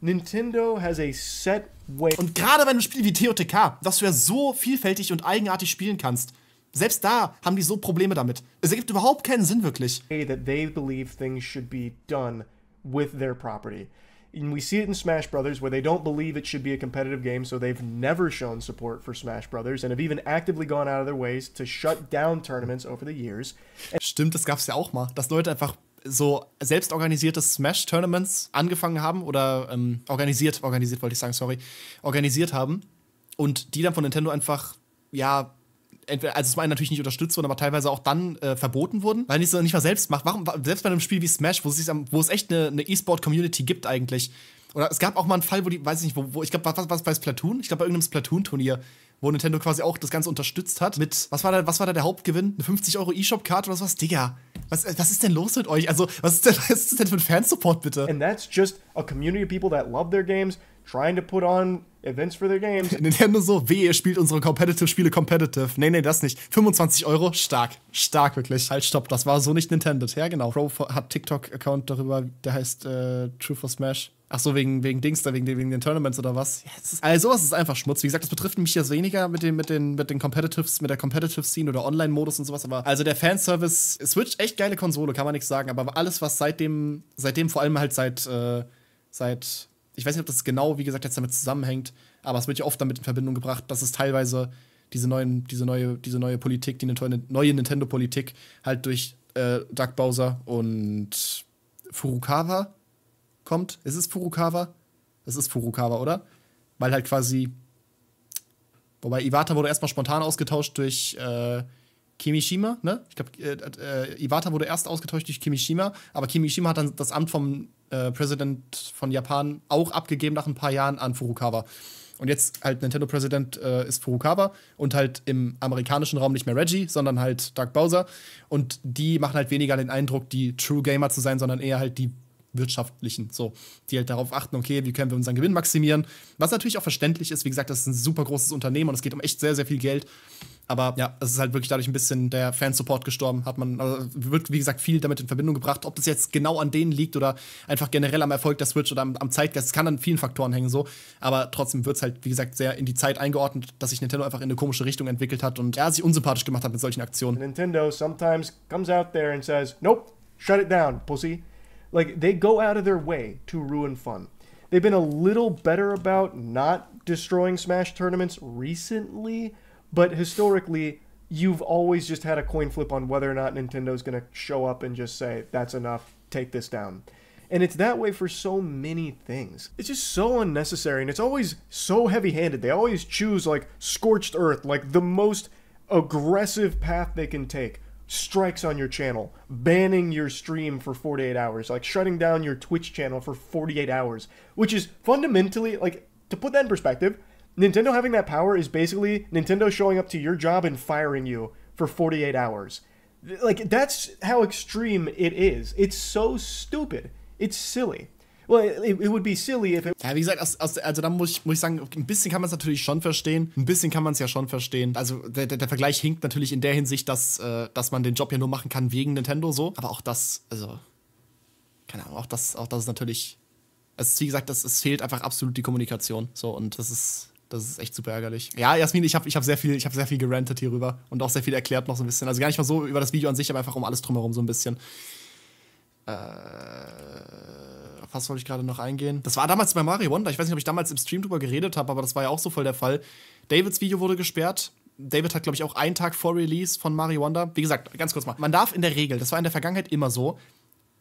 Nintendo has a set way. Und gerade bei einem Spiel wie TOTK, das du ja so vielfältig und eigenartig spielen kannst, selbst da haben die so Probleme damit. Es ergibt überhaupt keinen Sinn wirklich. That they believe things should be done. with their property. And we see it in Smash Brothers where they don't believe it should be a competitive game, so they've never shown support for Smash Brothers and have even actively gone out of their ways to shut down tournaments over the years. And Stimmt, das gab's ja auch mal, dass Leute einfach so selbstorganisierte Smash-Tournaments angefangen haben oder ähm, organisiert, organisiert wollte ich sagen, sorry, organisiert haben und die dann von Nintendo einfach, ja, entweder, also zum einen natürlich nicht unterstützt wurden, aber teilweise auch dann äh, verboten wurden, weil nicht es nicht mal selbst macht. Warum, selbst bei einem Spiel wie Smash, wo es, wo es echt eine, E-Sport-Community gibt eigentlich. Oder es gab auch mal einen Fall, wo die, weiß ich nicht, wo, wo ich glaube, was, was bei Splatoon? Ich glaube, bei irgendeinem Splatoon-Turnier wo Nintendo quasi auch das Ganze unterstützt hat. Mit, was war da, was war da der Hauptgewinn? Eine 50 Euro E-Shop-Karte oder sowas? Digga, was, äh, was ist denn los mit euch? Also, was ist denn, was ist denn für ein Fansupport bitte? And that's just a community of people that love their games trying to put on Events for their games. Nintendo so, weh, ihr spielt unsere Competitive-Spiele competitive. Nee, nee, das nicht. 25 Euro, stark. Stark, wirklich. Halt, stopp, das war so nicht Nintendo. Ja, genau. Pro hat TikTok-Account darüber, der heißt äh, True for Smash. Ach so, wegen, wegen Dings da, wegen, wegen den Tournaments oder was? Yes. Also sowas ist einfach Schmutz. Wie gesagt, das betrifft mich jetzt weniger mit den, mit den, mit den Competitives, mit der Competitive-Scene oder Online-Modus und sowas. Aber also der Fanservice, Switch, echt geile Konsole, kann man nichts sagen. Aber alles, was seitdem, seitdem vor allem halt seit, äh, seit ich weiß nicht, ob das genau, wie gesagt, jetzt damit zusammenhängt, aber es wird ja oft damit in Verbindung gebracht, dass es teilweise diese, neuen, diese, neue, diese neue Politik, die neue Nintendo-Politik halt durch äh, Doug Bowser und Furukawa kommt. Ist es Furukawa? Es ist Furukawa, oder? Weil halt quasi. Wobei Iwata wurde erstmal spontan ausgetauscht durch. Äh, Kimishima, ne? Ich glaube, äh, äh, äh, Iwata wurde erst ausgetäuscht durch Kimishima, aber Kimishima hat dann das Amt vom äh, President von Japan auch abgegeben nach ein paar Jahren an Furukawa. Und jetzt halt Nintendo-Präsident äh, ist Furukawa und halt im amerikanischen Raum nicht mehr Reggie, sondern halt Dark Bowser. Und die machen halt weniger den Eindruck, die True Gamer zu sein, sondern eher halt die wirtschaftlichen, so, die halt darauf achten, okay, wie können wir unseren Gewinn maximieren. Was natürlich auch verständlich ist, wie gesagt, das ist ein super großes Unternehmen und es geht um echt sehr, sehr viel Geld. Aber ja, es ist halt wirklich dadurch ein bisschen der Fansupport gestorben. Hat man, also wird wie gesagt viel damit in Verbindung gebracht. Ob das jetzt genau an denen liegt oder einfach generell am Erfolg der Switch oder am, am Zeitgeist, es kann an vielen Faktoren hängen so. Aber trotzdem wird es halt, wie gesagt, sehr in die Zeit eingeordnet, dass sich Nintendo einfach in eine komische Richtung entwickelt hat und ja, sich unsympathisch gemacht hat mit solchen Aktionen. Nintendo sometimes comes out there and says, nope, shut it down, pussy. Like, they go out of their way to ruin fun. They've been a little better about not destroying Smash tournaments recently. But historically, you've always just had a coin flip on whether or not Nintendo's going to show up and just say, that's enough, take this down. And it's that way for so many things. It's just so unnecessary and it's always so heavy handed. They always choose like scorched earth, like the most aggressive path they can take. Strikes on your channel, banning your stream for 48 hours, like shutting down your Twitch channel for 48 hours, which is fundamentally like to put that in perspective, Nintendo having that power is basically Nintendo showing up to your job and firing you for 48 hours. Like, that's how extreme it is. It's so stupid. It's silly. Well, it, it would be silly if it ja, wie gesagt, aus, also da muss ich, muss ich sagen, ein bisschen kann man es natürlich schon verstehen. Ein bisschen kann man es ja schon verstehen. Also der, der, der, Vergleich hinkt natürlich in der Hinsicht, dass, äh, dass man den Job ja nur machen kann wegen Nintendo so. Aber auch das, also, keine Ahnung, auch das, auch das ist natürlich. Also, wie gesagt, das, es fehlt einfach absolut die Kommunikation. So, und das ist das ist echt super ärgerlich. Ja, Jasmin, ich habe ich hab sehr, viel, hab viel gerantet hierüber und auch sehr viel erklärt noch so ein bisschen. Also gar nicht mal so über das Video an sich, aber einfach um alles drumherum so ein bisschen. Äh, auf was wollte ich gerade noch eingehen? Das war damals bei Mario Wonder. Ich weiß nicht, ob ich damals im Stream drüber geredet habe, aber das war ja auch so voll der Fall. Davids Video wurde gesperrt. David hat, glaube ich, auch einen Tag vor Release von Mario Wonder. Wie gesagt, ganz kurz mal. Man darf in der Regel, das war in der Vergangenheit immer so,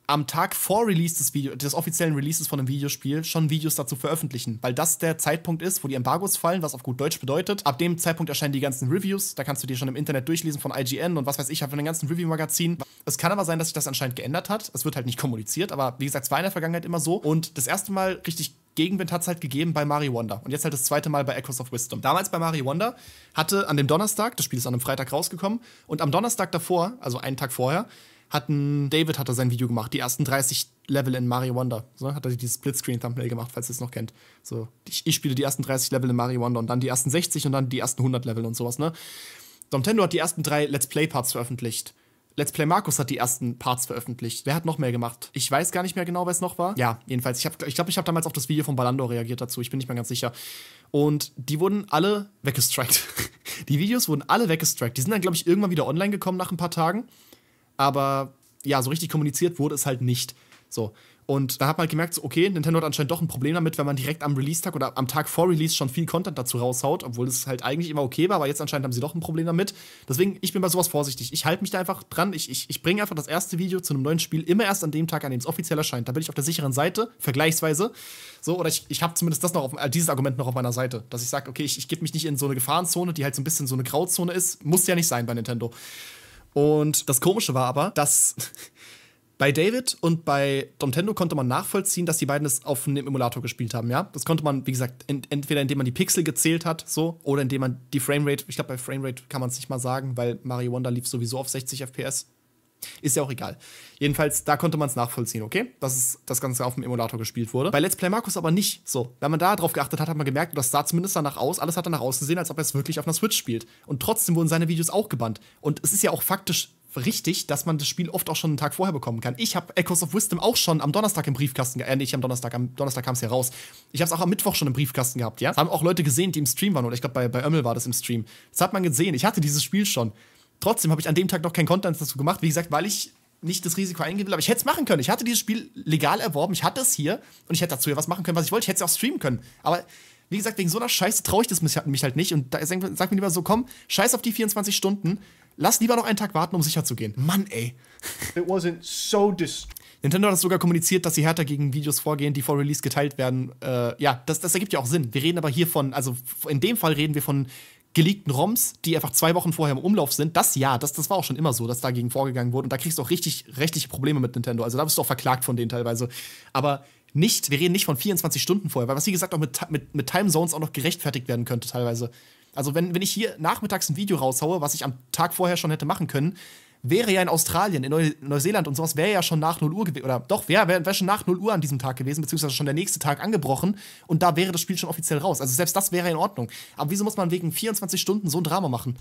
am Tag vor Release des, Video, des offiziellen Releases von einem Videospiel schon Videos dazu veröffentlichen, weil das der Zeitpunkt ist, wo die Embargos fallen, was auf gut Deutsch bedeutet. Ab dem Zeitpunkt erscheinen die ganzen Reviews, da kannst du dir schon im Internet durchlesen von IGN und was weiß ich, von den ganzen Review-Magazinen. Es kann aber sein, dass sich das anscheinend geändert hat. Es wird halt nicht kommuniziert, aber wie gesagt, es war in der Vergangenheit immer so. Und das erste Mal richtig Gegenwind hat es halt gegeben bei Mario Wonder. Und jetzt halt das zweite Mal bei Echoes of Wisdom. Damals bei Mario Wonder hatte an dem Donnerstag, das Spiel ist an einem Freitag rausgekommen, und am Donnerstag davor, also einen Tag vorher, hatten, David hat da sein Video gemacht, die ersten 30 Level in Mario Wonder. So, hat er dieses Splitscreen-Thumbnail gemacht, falls ihr es noch kennt. So, ich, ich, spiele die ersten 30 Level in Mario Wonder und dann die ersten 60 und dann die ersten 100 Level und sowas, ne? Nintendo hat die ersten drei Let's Play-Parts veröffentlicht. Let's Play Markus hat die ersten Parts veröffentlicht. Wer hat noch mehr gemacht? Ich weiß gar nicht mehr genau, wer es noch war. Ja, jedenfalls. Ich glaube, ich, glaub, ich habe damals auf das Video von Balando reagiert dazu. Ich bin nicht mehr ganz sicher. Und die wurden alle weggestrikt. die Videos wurden alle weggestrikt. Die sind dann, glaube ich, irgendwann wieder online gekommen nach ein paar Tagen. Aber ja, so richtig kommuniziert wurde es halt nicht. So. Und da hat man halt gemerkt, so, okay, Nintendo hat anscheinend doch ein Problem damit, wenn man direkt am Release-Tag oder am Tag vor Release schon viel Content dazu raushaut, obwohl es halt eigentlich immer okay war, aber jetzt anscheinend haben sie doch ein Problem damit. Deswegen, ich bin bei sowas vorsichtig. Ich halte mich da einfach dran. Ich, ich, ich bringe einfach das erste Video zu einem neuen Spiel immer erst an dem Tag, an dem es offiziell erscheint. Da bin ich auf der sicheren Seite, vergleichsweise. So, oder ich, ich habe zumindest das noch auf, äh, dieses Argument noch auf meiner Seite, dass ich sage, okay, ich, ich gebe mich nicht in so eine Gefahrenzone, die halt so ein bisschen so eine Grauzone ist. Muss ja nicht sein bei Nintendo. Und das Komische war aber, dass bei David und bei Domtendo konnte man nachvollziehen, dass die beiden das auf einem Emulator gespielt haben, ja. Das konnte man, wie gesagt, ent entweder indem man die Pixel gezählt hat, so, oder indem man die Framerate, ich glaube, bei Framerate kann man es nicht mal sagen, weil Mario Wonder lief sowieso auf 60 FPS. Ist ja auch egal. Jedenfalls, da konnte man es nachvollziehen, okay? Dass es, das Ganze auf dem Emulator gespielt wurde. Bei Let's Play Markus aber nicht so. Wenn man da drauf geachtet hat, hat man gemerkt, das sah zumindest danach aus, alles hat danach ausgesehen, als ob er es wirklich auf einer Switch spielt. Und trotzdem wurden seine Videos auch gebannt. Und es ist ja auch faktisch richtig, dass man das Spiel oft auch schon einen Tag vorher bekommen kann. Ich habe Echoes of Wisdom auch schon am Donnerstag im Briefkasten, äh, nicht am Donnerstag, am Donnerstag kam es ja raus. Ich habe es auch am Mittwoch schon im Briefkasten gehabt, ja? Das haben auch Leute gesehen, die im Stream waren, oder ich glaube, bei, bei Ömmel war das im Stream. Das hat man gesehen, ich hatte dieses Spiel schon. Trotzdem habe ich an dem Tag noch kein Content dazu gemacht, wie gesagt, weil ich nicht das Risiko eingehen will, aber ich hätte es machen können. Ich hatte dieses Spiel legal erworben, ich hatte es hier und ich hätte dazu ja was machen können, was ich wollte. Ich hätte es auch streamen können. Aber wie gesagt, wegen so einer Scheiße traue ich das mich halt nicht und da sagt mir lieber so, komm, scheiß auf die 24 Stunden, lass lieber noch einen Tag warten, um sicher zu gehen. Mann, ey. It wasn't so Nintendo hat sogar kommuniziert, dass sie härter gegen Videos vorgehen, die vor Release geteilt werden. Äh, ja, das, das ergibt ja auch Sinn. Wir reden aber hier von, also in dem Fall reden wir von geleakten ROMs, die einfach zwei Wochen vorher im Umlauf sind, das ja, das, das war auch schon immer so, dass dagegen vorgegangen wurde. Und da kriegst du auch richtig rechtliche Probleme mit Nintendo. Also da bist du auch verklagt von denen teilweise. Aber nicht, wir reden nicht von 24 Stunden vorher, weil was wie gesagt auch mit, mit, mit Time Zones auch noch gerechtfertigt werden könnte teilweise. Also wenn, wenn ich hier nachmittags ein Video raushaue, was ich am Tag vorher schon hätte machen können, wäre ja in Australien, in Neuseeland und sowas, wäre ja schon nach 0 Uhr gewesen, oder doch, wäre wär schon nach 0 Uhr an diesem Tag gewesen, beziehungsweise schon der nächste Tag angebrochen und da wäre das Spiel schon offiziell raus. Also selbst das wäre in Ordnung. Aber wieso muss man wegen 24 Stunden so ein Drama machen?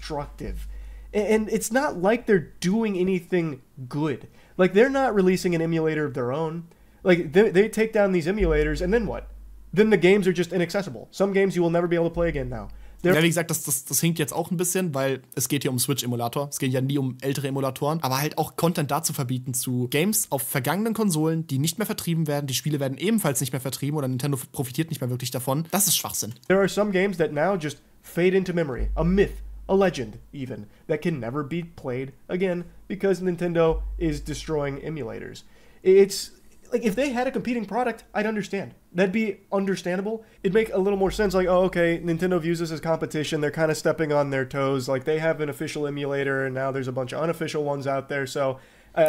And it's not like they're doing anything good. Like they're not releasing an emulator of their own. Like they, they take down these emulators and then what? Then the games are just inaccessible. Some games you will never be able to play again now. Ja. ja, wie gesagt, das, das, das hinkt jetzt auch ein bisschen, weil es geht hier um Switch-Emulator. Es geht ja nie um ältere Emulatoren. Aber halt auch Content dazu verbieten zu Games auf vergangenen Konsolen, die nicht mehr vertrieben werden. Die Spiele werden ebenfalls nicht mehr vertrieben oder Nintendo profitiert nicht mehr wirklich davon. Das ist Schwachsinn. There are some games that now just fade into memory. A myth. a legend, even, that can never be played again because Nintendo is destroying emulators. It's like if they had a competing product, I'd understand. That'd be understandable. It'd make a little more sense. Like, oh, okay, Nintendo views this as competition. They're kind of stepping on their toes. Like they have an official emulator, and now there's a bunch of unofficial ones out there. So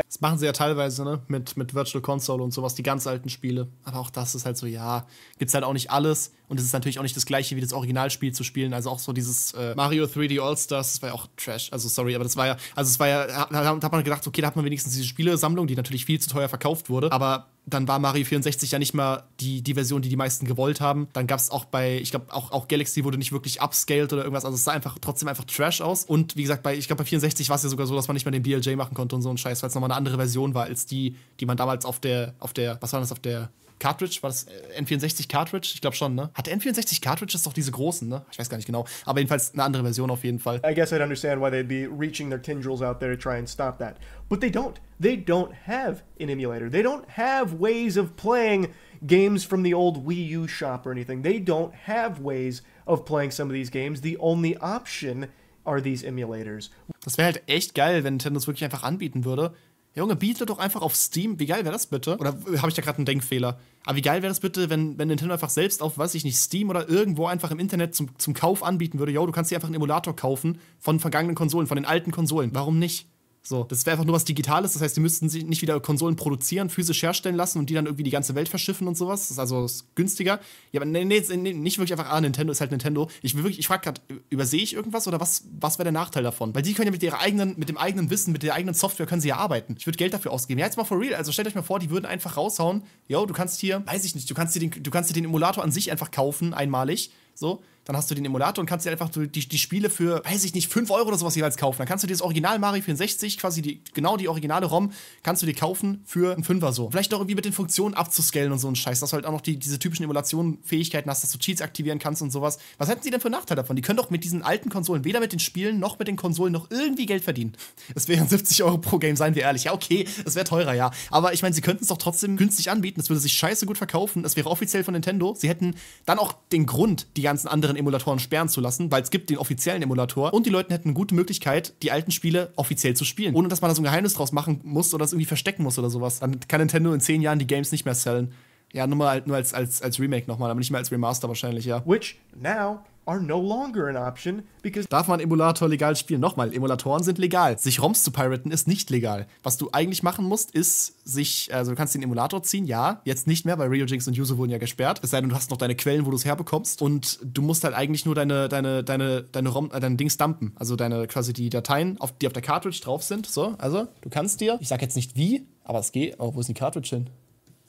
Das machen sie ja teilweise, ne? Mit, mit Virtual Console und sowas, die ganz alten Spiele. Aber auch das ist halt so, ja, gibt's halt auch nicht alles. Und es ist natürlich auch nicht das gleiche, wie das Originalspiel zu spielen. Also auch so dieses äh, Mario 3D All-Stars, das war ja auch Trash. Also sorry, aber das war ja, also es war ja, da, da hat man gedacht, okay, da hat man wenigstens diese Spielesammlung, die natürlich viel zu teuer verkauft wurde. Aber dann war Mario 64 ja nicht mal die, die Version, die die meisten gewollt haben. Dann gab es auch bei, ich glaube, auch, auch Galaxy wurde nicht wirklich upscaled oder irgendwas. Also es sah einfach trotzdem einfach Trash aus. Und wie gesagt, bei, ich glaube, bei 64 war es ja sogar so, dass man nicht mal den BLJ machen konnte und so ein Scheiß, weil es nochmal eine andere Version war als die, die man damals auf der, auf der, was war das, auf der Cartridge, war das äh, N64 Cartridge? Ich glaube schon, ne? Hat N64 Cartridges doch diese großen, ne? Ich weiß gar nicht genau. Aber jedenfalls eine andere Version auf jeden Fall. I guess I'd understand why they'd be reaching their tendrils out there to try and stop that. But they don't. They don't have an emulator. They don't have ways of playing games from the old Wii U shop or anything. They don't have ways of playing some of these games. The only option are these emulators. Das wäre halt echt geil, wenn Nintendo es wirklich einfach anbieten würde. Junge, biete doch einfach auf Steam. Wie geil wäre das bitte? Oder äh, habe ich da gerade einen Denkfehler? Aber wie geil wäre das bitte, wenn, wenn Nintendo einfach selbst auf, weiß ich nicht, Steam oder irgendwo einfach im Internet zum, zum Kauf anbieten würde, yo, du kannst dir einfach einen Emulator kaufen von vergangenen Konsolen, von den alten Konsolen. Warum nicht? So, das wäre einfach nur was Digitales, das heißt, die müssten sich nicht wieder Konsolen produzieren, physisch herstellen lassen und die dann irgendwie die ganze Welt verschiffen und sowas. Das ist also günstiger. Ja, aber nee, nee, nee nicht wirklich einfach, ah, Nintendo ist halt Nintendo. Ich will wirklich, ich frage gerade, übersehe ich irgendwas oder was, was wäre der Nachteil davon? Weil die können ja mit ihrer eigenen, mit dem eigenen Wissen, mit der eigenen Software können sie ja arbeiten. Ich würde Geld dafür ausgeben. Ja, jetzt mal for real. Also stellt euch mal vor, die würden einfach raushauen, yo, du kannst hier, weiß ich nicht, du kannst dir den, du kannst dir den Emulator an sich einfach kaufen, einmalig. So, dann hast du den Emulator und kannst dir einfach die, die Spiele für, weiß ich nicht, 5 Euro oder sowas jeweils kaufen. Dann kannst du dir das Original Mario 64, quasi die, genau die originale ROM, kannst du dir kaufen für einen Fünfer so. Vielleicht auch irgendwie mit den Funktionen abzuscalen und so ein Scheiß, dass du halt auch noch die, diese typischen Emulationen-Fähigkeiten hast, dass du Cheats aktivieren kannst und sowas. Was hätten sie denn für Nachteile davon? Die können doch mit diesen alten Konsolen, weder mit den Spielen noch mit den Konsolen, noch irgendwie Geld verdienen. Es wären 70 Euro pro Game, seien wir ehrlich. Ja, okay, es wäre teurer, ja. Aber ich meine, sie könnten es doch trotzdem günstig anbieten. Es würde sich scheiße gut verkaufen. Es wäre offiziell von Nintendo. Sie hätten dann auch den Grund, die ganzen anderen Emulatoren sperren zu lassen, weil es gibt den offiziellen Emulator und die Leute hätten eine gute Möglichkeit, die alten Spiele offiziell zu spielen, ohne dass man da so ein Geheimnis draus machen muss oder das irgendwie verstecken muss oder sowas. Dann kann Nintendo in zehn Jahren die Games nicht mehr sellen. Ja, nur mal nur als, als, als Remake nochmal, aber nicht mehr als Remaster wahrscheinlich, ja. Which now are no longer an option because Darf man Emulator legal spielen? Nochmal, Emulatoren sind legal. Sich ROMs zu piraten ist nicht legal. Was du eigentlich machen musst, ist sich, also du kannst den Emulator ziehen, ja, jetzt nicht mehr, weil RealJinx und Yuzu wurden ja gesperrt. Es sei denn, du hast noch deine Quellen, wo du es herbekommst. Und du musst halt eigentlich nur deine, deine, deine, deine ROM, äh, dein Dings dumpen. Also deine quasi die Dateien, auf, die auf der Cartridge drauf sind. So, also du kannst dir, ich sag jetzt nicht wie, aber es geht. Oh, wo ist die Cartridge hin?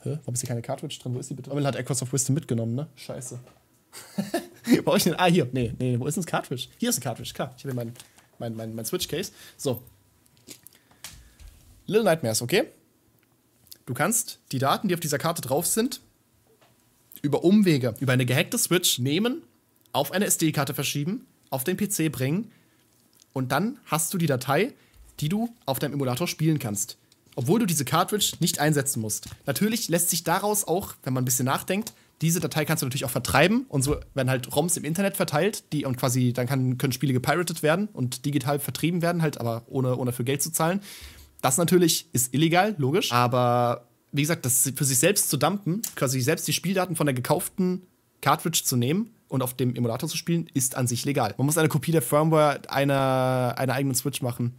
Hä? Warum ist hier keine Cartridge drin? Wo ist die bitte? Ommel hat Echoes of Wisdom mitgenommen, ne? Scheiße. brauche ich denn? Ah, hier. Nee, nee, wo ist denn das Cartridge? Hier ist ein Cartridge, klar. Ich habe hier mein, mein, mein, mein Switch-Case. So. Little Nightmares, okay? Du kannst die Daten, die auf dieser Karte drauf sind, über Umwege, über eine gehackte Switch nehmen, auf eine SD-Karte verschieben, auf den PC bringen und dann hast du die Datei, die du auf deinem Emulator spielen kannst. Obwohl du diese Cartridge nicht einsetzen musst. Natürlich lässt sich daraus auch, wenn man ein bisschen nachdenkt, diese Datei kannst du natürlich auch vertreiben und so werden halt ROMs im Internet verteilt, die und quasi dann kann, können Spiele gepiratet werden und digital vertrieben werden, halt aber ohne, ohne für Geld zu zahlen. Das natürlich ist illegal, logisch, aber wie gesagt, das für sich selbst zu dumpen, quasi selbst die Spieldaten von der gekauften Cartridge zu nehmen und auf dem Emulator zu spielen, ist an sich legal. Man muss eine Kopie der Firmware einer, einer eigenen Switch machen.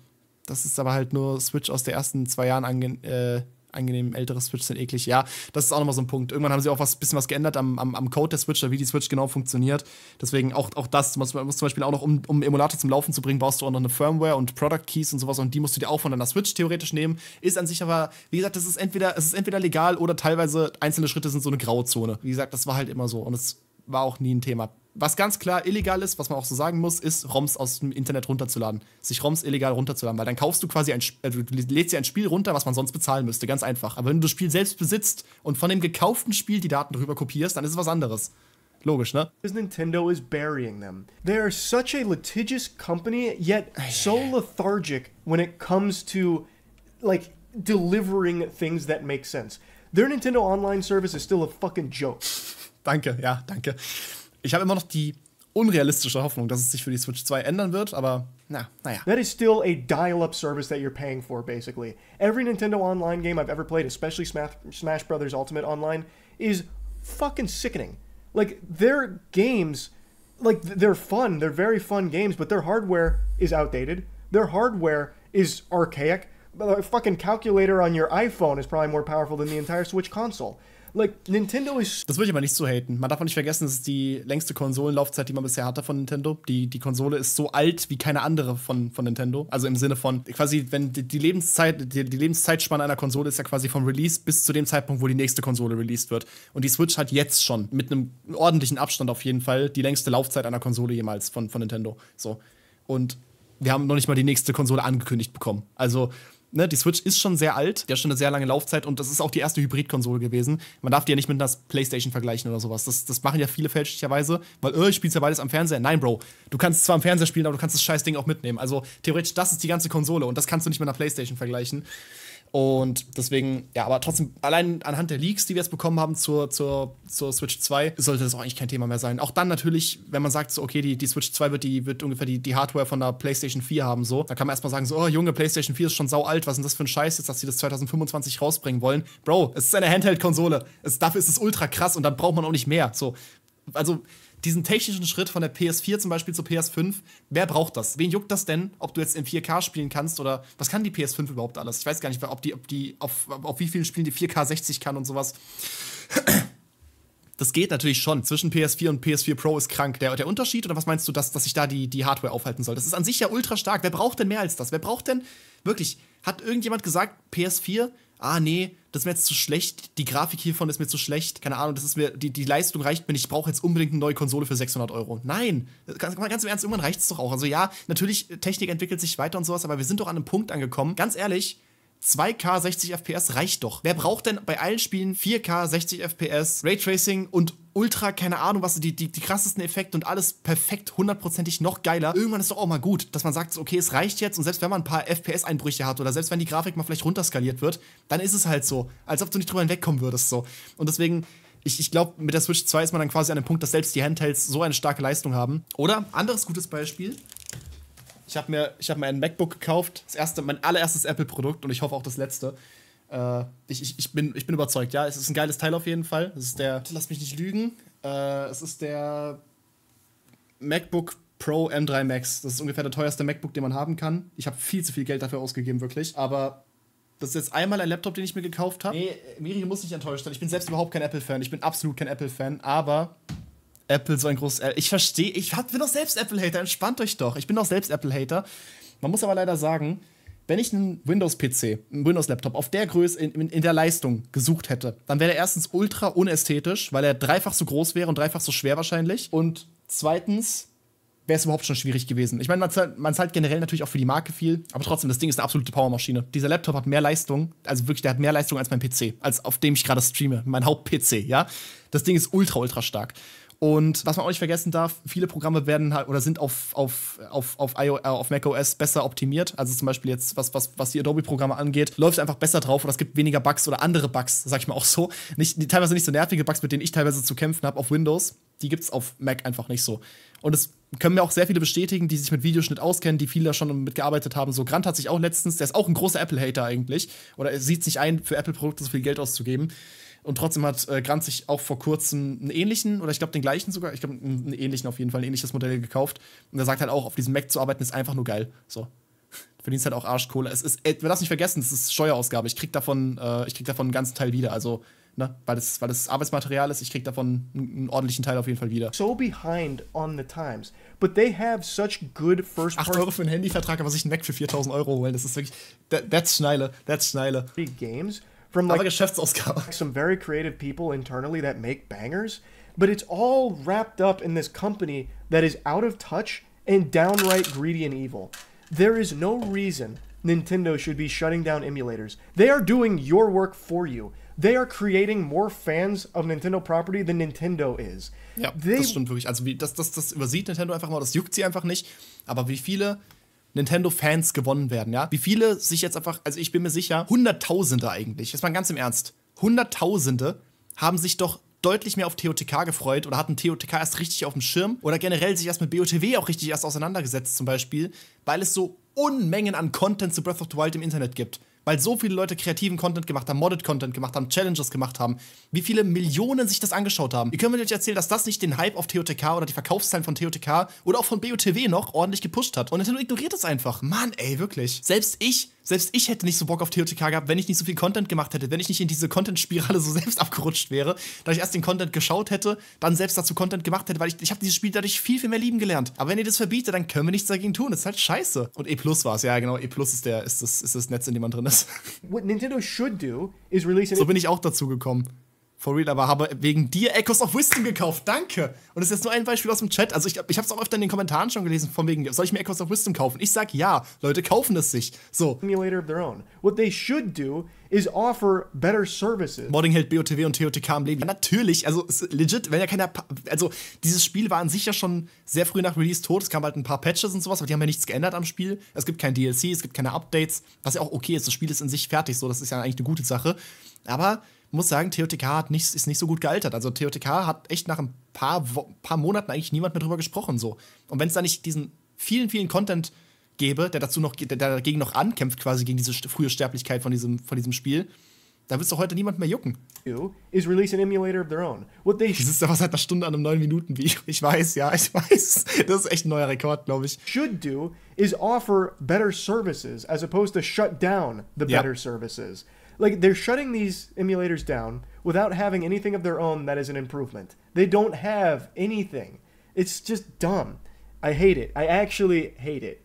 Das ist aber halt nur Switch aus den ersten zwei Jahren ange äh, angenehm. Ältere Switch sind eklig. Ja, das ist auch nochmal so ein Punkt. Irgendwann haben sie auch was bisschen was geändert am, am, am Code der Switch, wie die Switch genau funktioniert. Deswegen auch, auch das. Man muss zum Beispiel auch noch, um, um Emulator zum Laufen zu bringen, brauchst du auch noch eine Firmware und Product Keys und sowas. Und die musst du dir auch von deiner Switch theoretisch nehmen. Ist an sich aber, wie gesagt, das ist entweder, es ist entweder legal oder teilweise einzelne Schritte sind so eine Grauzone. Wie gesagt, das war halt immer so. Und es war auch nie ein Thema was ganz klar illegal ist, was man auch so sagen muss, ist, ROMs aus dem Internet runterzuladen. Sich ROMs illegal runterzuladen, weil dann kaufst du quasi ein, äh, du lädst dir ein Spiel runter, was man sonst bezahlen müsste, ganz einfach. Aber wenn du das Spiel selbst besitzt und von dem gekauften Spiel die Daten drüber kopierst, dann ist es was anderes. Logisch, ne? Nintendo is burying them. They are such a litigious company, yet so lethargic when it comes to, like, delivering things that make sense. Their Nintendo Online service is still a fucking joke. Danke, ja, danke. ich habe immer noch die unrealistische Hoffnung, dass es sich für die Switch 2 ändern wird, aber na, naja. That is still a dial-up service that you're paying for, basically. Every Nintendo Online game I've ever played, especially Smash, Smash Brothers Ultimate Online, is fucking sickening. Like, their games, like, they're fun. They're very fun games, but their hardware is outdated. Their hardware is archaic. A fucking calculator on your iPhone is probably more powerful than the entire Switch console. Like, Nintendo ist. Das würde ich aber nicht so haten. Man darf auch nicht vergessen, es ist die längste Konsolenlaufzeit, die man bisher hatte von Nintendo. Die, die Konsole ist so alt wie keine andere von, von Nintendo. Also im Sinne von, quasi, wenn die, die Lebenszeit, die, die Lebenszeitspanne einer Konsole ist ja quasi vom Release bis zu dem Zeitpunkt, wo die nächste Konsole released wird. Und die Switch hat jetzt schon mit einem ordentlichen Abstand auf jeden Fall die längste Laufzeit einer Konsole jemals von, von Nintendo. So. Und wir haben noch nicht mal die nächste Konsole angekündigt bekommen. Also ne, die Switch ist schon sehr alt, die hat schon eine sehr lange Laufzeit und das ist auch die erste Hybridkonsole gewesen. Man darf die ja nicht mit einer Playstation vergleichen oder sowas. Das, das machen ja viele fälschlicherweise, weil, oh, ich spiel's ja beides am Fernseher. Nein, Bro, du kannst zwar am Fernseher spielen, aber du kannst das scheiß Ding auch mitnehmen. Also theoretisch, das ist die ganze Konsole und das kannst du nicht mit einer Playstation vergleichen. Und deswegen, ja, aber trotzdem, allein anhand der Leaks, die wir jetzt bekommen haben zur, zur, zur Switch 2, sollte das auch eigentlich kein Thema mehr sein. Auch dann natürlich, wenn man sagt, so, okay, die, die Switch 2 wird, die, wird ungefähr die, die Hardware von der PlayStation 4 haben, so, da kann man erstmal sagen, so, oh Junge, PlayStation 4 ist schon sau alt, was ist denn das für ein Scheiß jetzt, dass sie das 2025 rausbringen wollen? Bro, es ist eine Handheld-Konsole. Dafür ist es ultra krass und dann braucht man auch nicht mehr. So, also diesen technischen Schritt von der PS4 zum Beispiel zur PS5, wer braucht das? Wen juckt das denn, ob du jetzt in 4K spielen kannst oder was kann die PS5 überhaupt alles? Ich weiß gar nicht, ob die, ob die, auf, auf wie vielen Spielen die 4K 60 kann und sowas. Das geht natürlich schon. Zwischen PS4 und PS4 Pro ist krank. Der, der Unterschied, oder was meinst du, dass, dass ich da die, die Hardware aufhalten soll? Das ist an sich ja ultra stark. Wer braucht denn mehr als das? Wer braucht denn wirklich? Hat irgendjemand gesagt, PS4, ah nee, das ist mir jetzt zu schlecht, die Grafik hiervon ist mir zu schlecht, keine Ahnung, das ist mir, die, die Leistung reicht mir nicht, ich brauche jetzt unbedingt eine neue Konsole für 600 Euro. Nein, ganz, ganz im Ernst, irgendwann reicht es doch auch. Also ja, natürlich, äh, Technik entwickelt sich weiter und sowas, aber wir sind doch an einem Punkt angekommen, ganz ehrlich, 2K 60 FPS reicht doch. Wer braucht denn bei allen Spielen 4K 60 FPS, Raytracing und ultra, keine Ahnung, was, die, die, die krassesten Effekte und alles perfekt, hundertprozentig noch geiler. Irgendwann ist doch auch mal gut, dass man sagt, okay, es reicht jetzt und selbst wenn man ein paar FPS-Einbrüche hat oder selbst wenn die Grafik mal vielleicht runterskaliert wird, dann ist es halt so, als ob du nicht drüber hinwegkommen würdest, so. Und deswegen, ich, ich glaube, mit der Switch 2 ist man dann quasi an dem Punkt, dass selbst die Handhelds so eine starke Leistung haben. Oder, anderes gutes Beispiel, ich habe mir, hab mir ein MacBook gekauft, das erste, mein allererstes Apple-Produkt und ich hoffe auch das letzte. Äh, ich, ich, bin, ich bin überzeugt, ja. Es ist ein geiles Teil auf jeden Fall. Es ist der, lass mich nicht lügen, äh, es ist der MacBook Pro M3 Max. Das ist ungefähr der teuerste MacBook, den man haben kann. Ich habe viel zu viel Geld dafür ausgegeben, wirklich. Aber das ist jetzt einmal ein Laptop, den ich mir gekauft habe. Nee, Miri muss nicht enttäuscht sein. Ich bin selbst überhaupt kein Apple-Fan. Ich bin absolut kein Apple-Fan. Aber Apple so ein großes. Ich verstehe, ich hab, bin doch selbst Apple-Hater. Entspannt euch doch. Ich bin doch selbst Apple-Hater. Man muss aber leider sagen, wenn ich einen Windows-PC, einen Windows-Laptop auf der Größe, in, in, in, der Leistung gesucht hätte, dann wäre er erstens ultra unästhetisch, weil er dreifach so groß wäre und dreifach so schwer wahrscheinlich. Und zweitens wäre es überhaupt schon schwierig gewesen. Ich meine, man man zahlt generell natürlich auch für die Marke viel, aber trotzdem, das Ding ist eine absolute Powermaschine. Dieser Laptop hat mehr Leistung, also wirklich, der hat mehr Leistung als mein PC, als auf dem ich gerade streame, mein Haupt-PC, ja. Das Ding ist ultra, ultra stark. Und was man auch nicht vergessen darf, viele Programme werden halt oder sind auf, auf, auf, auf, IO, äh, auf macOS besser optimiert. Also zum Beispiel jetzt, was, was, was die Adobe-Programme angeht, läuft einfach besser drauf oder es gibt weniger Bugs oder andere Bugs, sag ich mal auch so. Nicht, teilweise nicht so nervige Bugs, mit denen ich teilweise zu kämpfen habe auf Windows. Die gibt es auf Mac einfach nicht so. Und es können mir auch sehr viele bestätigen, die sich mit Videoschnitt auskennen, die viele da schon mitgearbeitet haben. So, Grant hat sich auch letztens, der ist auch ein großer Apple-Hater eigentlich, oder er sieht es nicht ein, für Apple-Produkte so viel Geld auszugeben. Und trotzdem hat äh, Grant sich auch vor kurzem einen ähnlichen, oder ich glaube den gleichen sogar, ich glaube einen ähnlichen auf jeden Fall, ein ähnliches Modell gekauft. Und er sagt halt auch, auf diesem Mac zu arbeiten ist einfach nur geil. So. Verdienst halt auch Arschkohle. Es ist, ey, äh, wir das nicht vergessen, es ist Steuerausgabe. Ich krieg davon, äh, ich krieg davon einen ganzen Teil wieder. Also, ne, weil es weil das Arbeitsmaterial ist, ich krieg davon einen, einen ordentlichen Teil auf jeden Fall wieder. So behind on the times. But they have such good first 8 Euro für einen Handyvertrag, aber sich einen Mac für 4000 Euro holen, das ist wirklich, that, that's Schneile, that's Schneile. Games from like, like some very creative people internally that make bangers, but it's all wrapped up in this company that is out of touch and downright greedy and evil. There is no reason Nintendo should be shutting down emulators. They are doing your work for you. They are creating more Fans of Nintendo Property than Nintendo is. Ja, they, das stimmt wirklich. Also das, das, das übersieht Nintendo einfach mal, das juckt sie einfach nicht. Aber wie viele Nintendo-Fans gewonnen werden, ja? Wie viele sich jetzt einfach, also ich bin mir sicher, Hunderttausende eigentlich, jetzt mal ganz im Ernst, Hunderttausende haben sich doch deutlich mehr auf TOTK gefreut oder hatten TOTK erst richtig auf dem Schirm oder generell sich erst mit BOTW auch richtig erst auseinandergesetzt zum Beispiel, weil es so Unmengen an Content zu Breath of the Wild im Internet gibt. Weil so viele Leute kreativen Content gemacht haben, Modded-Content gemacht haben, Challenges gemacht haben, wie viele Millionen sich das angeschaut haben. Ihr könnt mir nicht erzählen, dass das nicht den Hype auf TOTK oder die Verkaufszahlen von TOTK oder auch von BOTW noch ordentlich gepusht hat. Und Nintendo ignoriert es einfach. Mann, ey, wirklich. Selbst ich selbst ich hätte nicht so Bock auf TOTK gehabt, wenn ich nicht so viel Content gemacht hätte, wenn ich nicht in diese Content-Spirale so selbst abgerutscht wäre, da ich erst den Content geschaut hätte, dann selbst dazu Content gemacht hätte, weil ich, ich habe dieses Spiel dadurch viel, viel mehr lieben gelernt. Aber wenn ihr das verbietet, dann können wir nichts dagegen tun. Das ist halt scheiße. Und E Plus war es, ja genau, E Plus ist, der, ist, das, ist das Netz, in dem man drin ist. What Nintendo should do is release so bin ich auch dazu gekommen. For real, aber habe wegen dir Echoes of Wisdom gekauft. Danke. Und das ist jetzt nur ein Beispiel aus dem Chat. Also ich, ich habe es auch öfter in den Kommentaren schon gelesen, von wegen, soll ich mir Echoes of Wisdom kaufen? Ich sag ja, Leute kaufen es sich. So. Emulator of their own. What they should do is offer better services. Modding hält BOTW und TOTK am Leben. Ja, natürlich, also legit, wenn ja keiner, also dieses Spiel war an sich ja schon sehr früh nach Release tot. Es kamen halt ein paar Patches und sowas, aber die haben ja nichts geändert am Spiel. Es gibt kein DLC, es gibt keine Updates, was ja auch okay ist. Das Spiel ist in sich fertig, so das ist ja eigentlich eine gute Sache. Aber muss sagen, TOTK hat nicht, ist nicht so gut gealtert. Also TOTK hat echt nach ein paar, paar Monaten eigentlich niemand mehr drüber gesprochen. so. Und wenn es da nicht diesen vielen, vielen Content gäbe, der dazu noch, der dagegen noch ankämpft, quasi gegen diese frühe Sterblichkeit von diesem, von diesem Spiel, da wird es doch heute niemand mehr jucken. Is release an emulator of their own. What they das ist aber seit einer Stunde an einem 9-Minuten-Video. Ich weiß, ja, ich weiß. Das ist echt ein neuer Rekord, glaube ich. Should do is offer better services as opposed to shut down the better yep. services. Like they're shutting these emulators down without having anything of their own that is an improvement. They don't have anything. It's just dumb. I hate it. I actually hate it.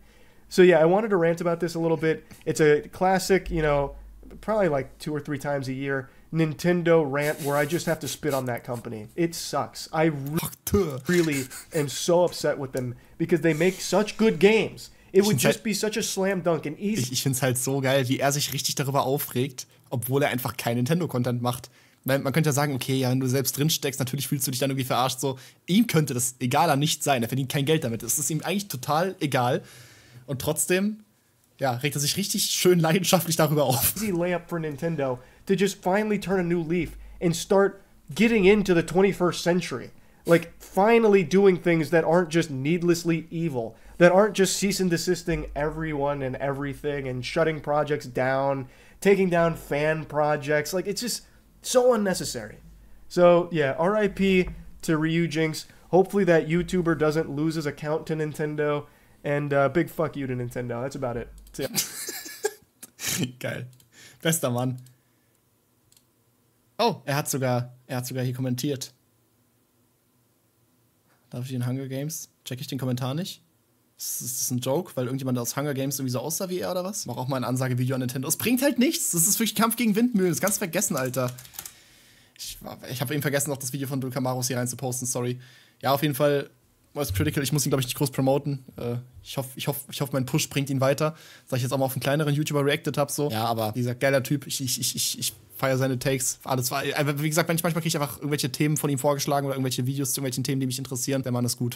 So yeah, I wanted to rant about this a little bit. It's a classic, you know, probably like two or three times a year Nintendo rant where I just have to spit on that company. It sucks. I re- really am so upset with them because they make such good games. It would just be such a slam dunk and easy. Ich find's halt so geil, wie er sich richtig darüber aufregt, obwohl er einfach kein Nintendo-Content macht. Weil man könnte ja sagen, okay, ja, wenn du selbst drinsteckst, natürlich fühlst du dich dann irgendwie verarscht. So, ihm könnte das egaler nicht sein. Er verdient kein Geld damit. Es ist ihm eigentlich total egal. Und trotzdem, ja, regt er sich richtig schön leidenschaftlich darüber auf. Easy layup for Nintendo to just finally turn a new leaf and start getting into the 21st century. Like finally doing things that aren't just needlessly evil, that aren't just cease and desisting everyone and everything and shutting projects down taking down fan projects. Like it's just so unnecessary. So yeah, R.I.P. to Ryu Jinx. Hopefully that YouTuber doesn't lose his account to Nintendo. And uh, big fuck you to Nintendo. That's about it. Yeah. Geil. Bester Mann. Oh, er hat sogar, er hat sogar hier kommentiert. Darf ich in Hunger Games? Check ich den Kommentar nicht? Ist, ist das ein Joke, weil irgendjemand aus Hunger Games irgendwie so aussah wie er oder was? Mach auch mal ein Ansagevideo an Nintendo. Es bringt halt nichts. Das ist wirklich Kampf gegen Windmühlen. Das kannst du vergessen, Alter. Ich, ich habe eben vergessen, noch das Video von Dulcamaros hier reinzuposten. Sorry. Ja, auf jeden Fall Was Critical. Ich muss ihn, glaube ich, nicht groß promoten. Äh, ich hoffe, ich hoffe, ich hoffe, mein Push bringt ihn weiter. Dass ich jetzt auch mal auf einen kleineren YouTuber reacted habe. So. Ja, aber. Dieser gesagt, geiler Typ. Ich, ich, ich, ich feiere seine Takes. Alles war, äh, wie gesagt, manchmal kriege ich einfach irgendwelche Themen von ihm vorgeschlagen oder irgendwelche Videos zu irgendwelchen Themen, die mich interessieren. Der Mann ist gut.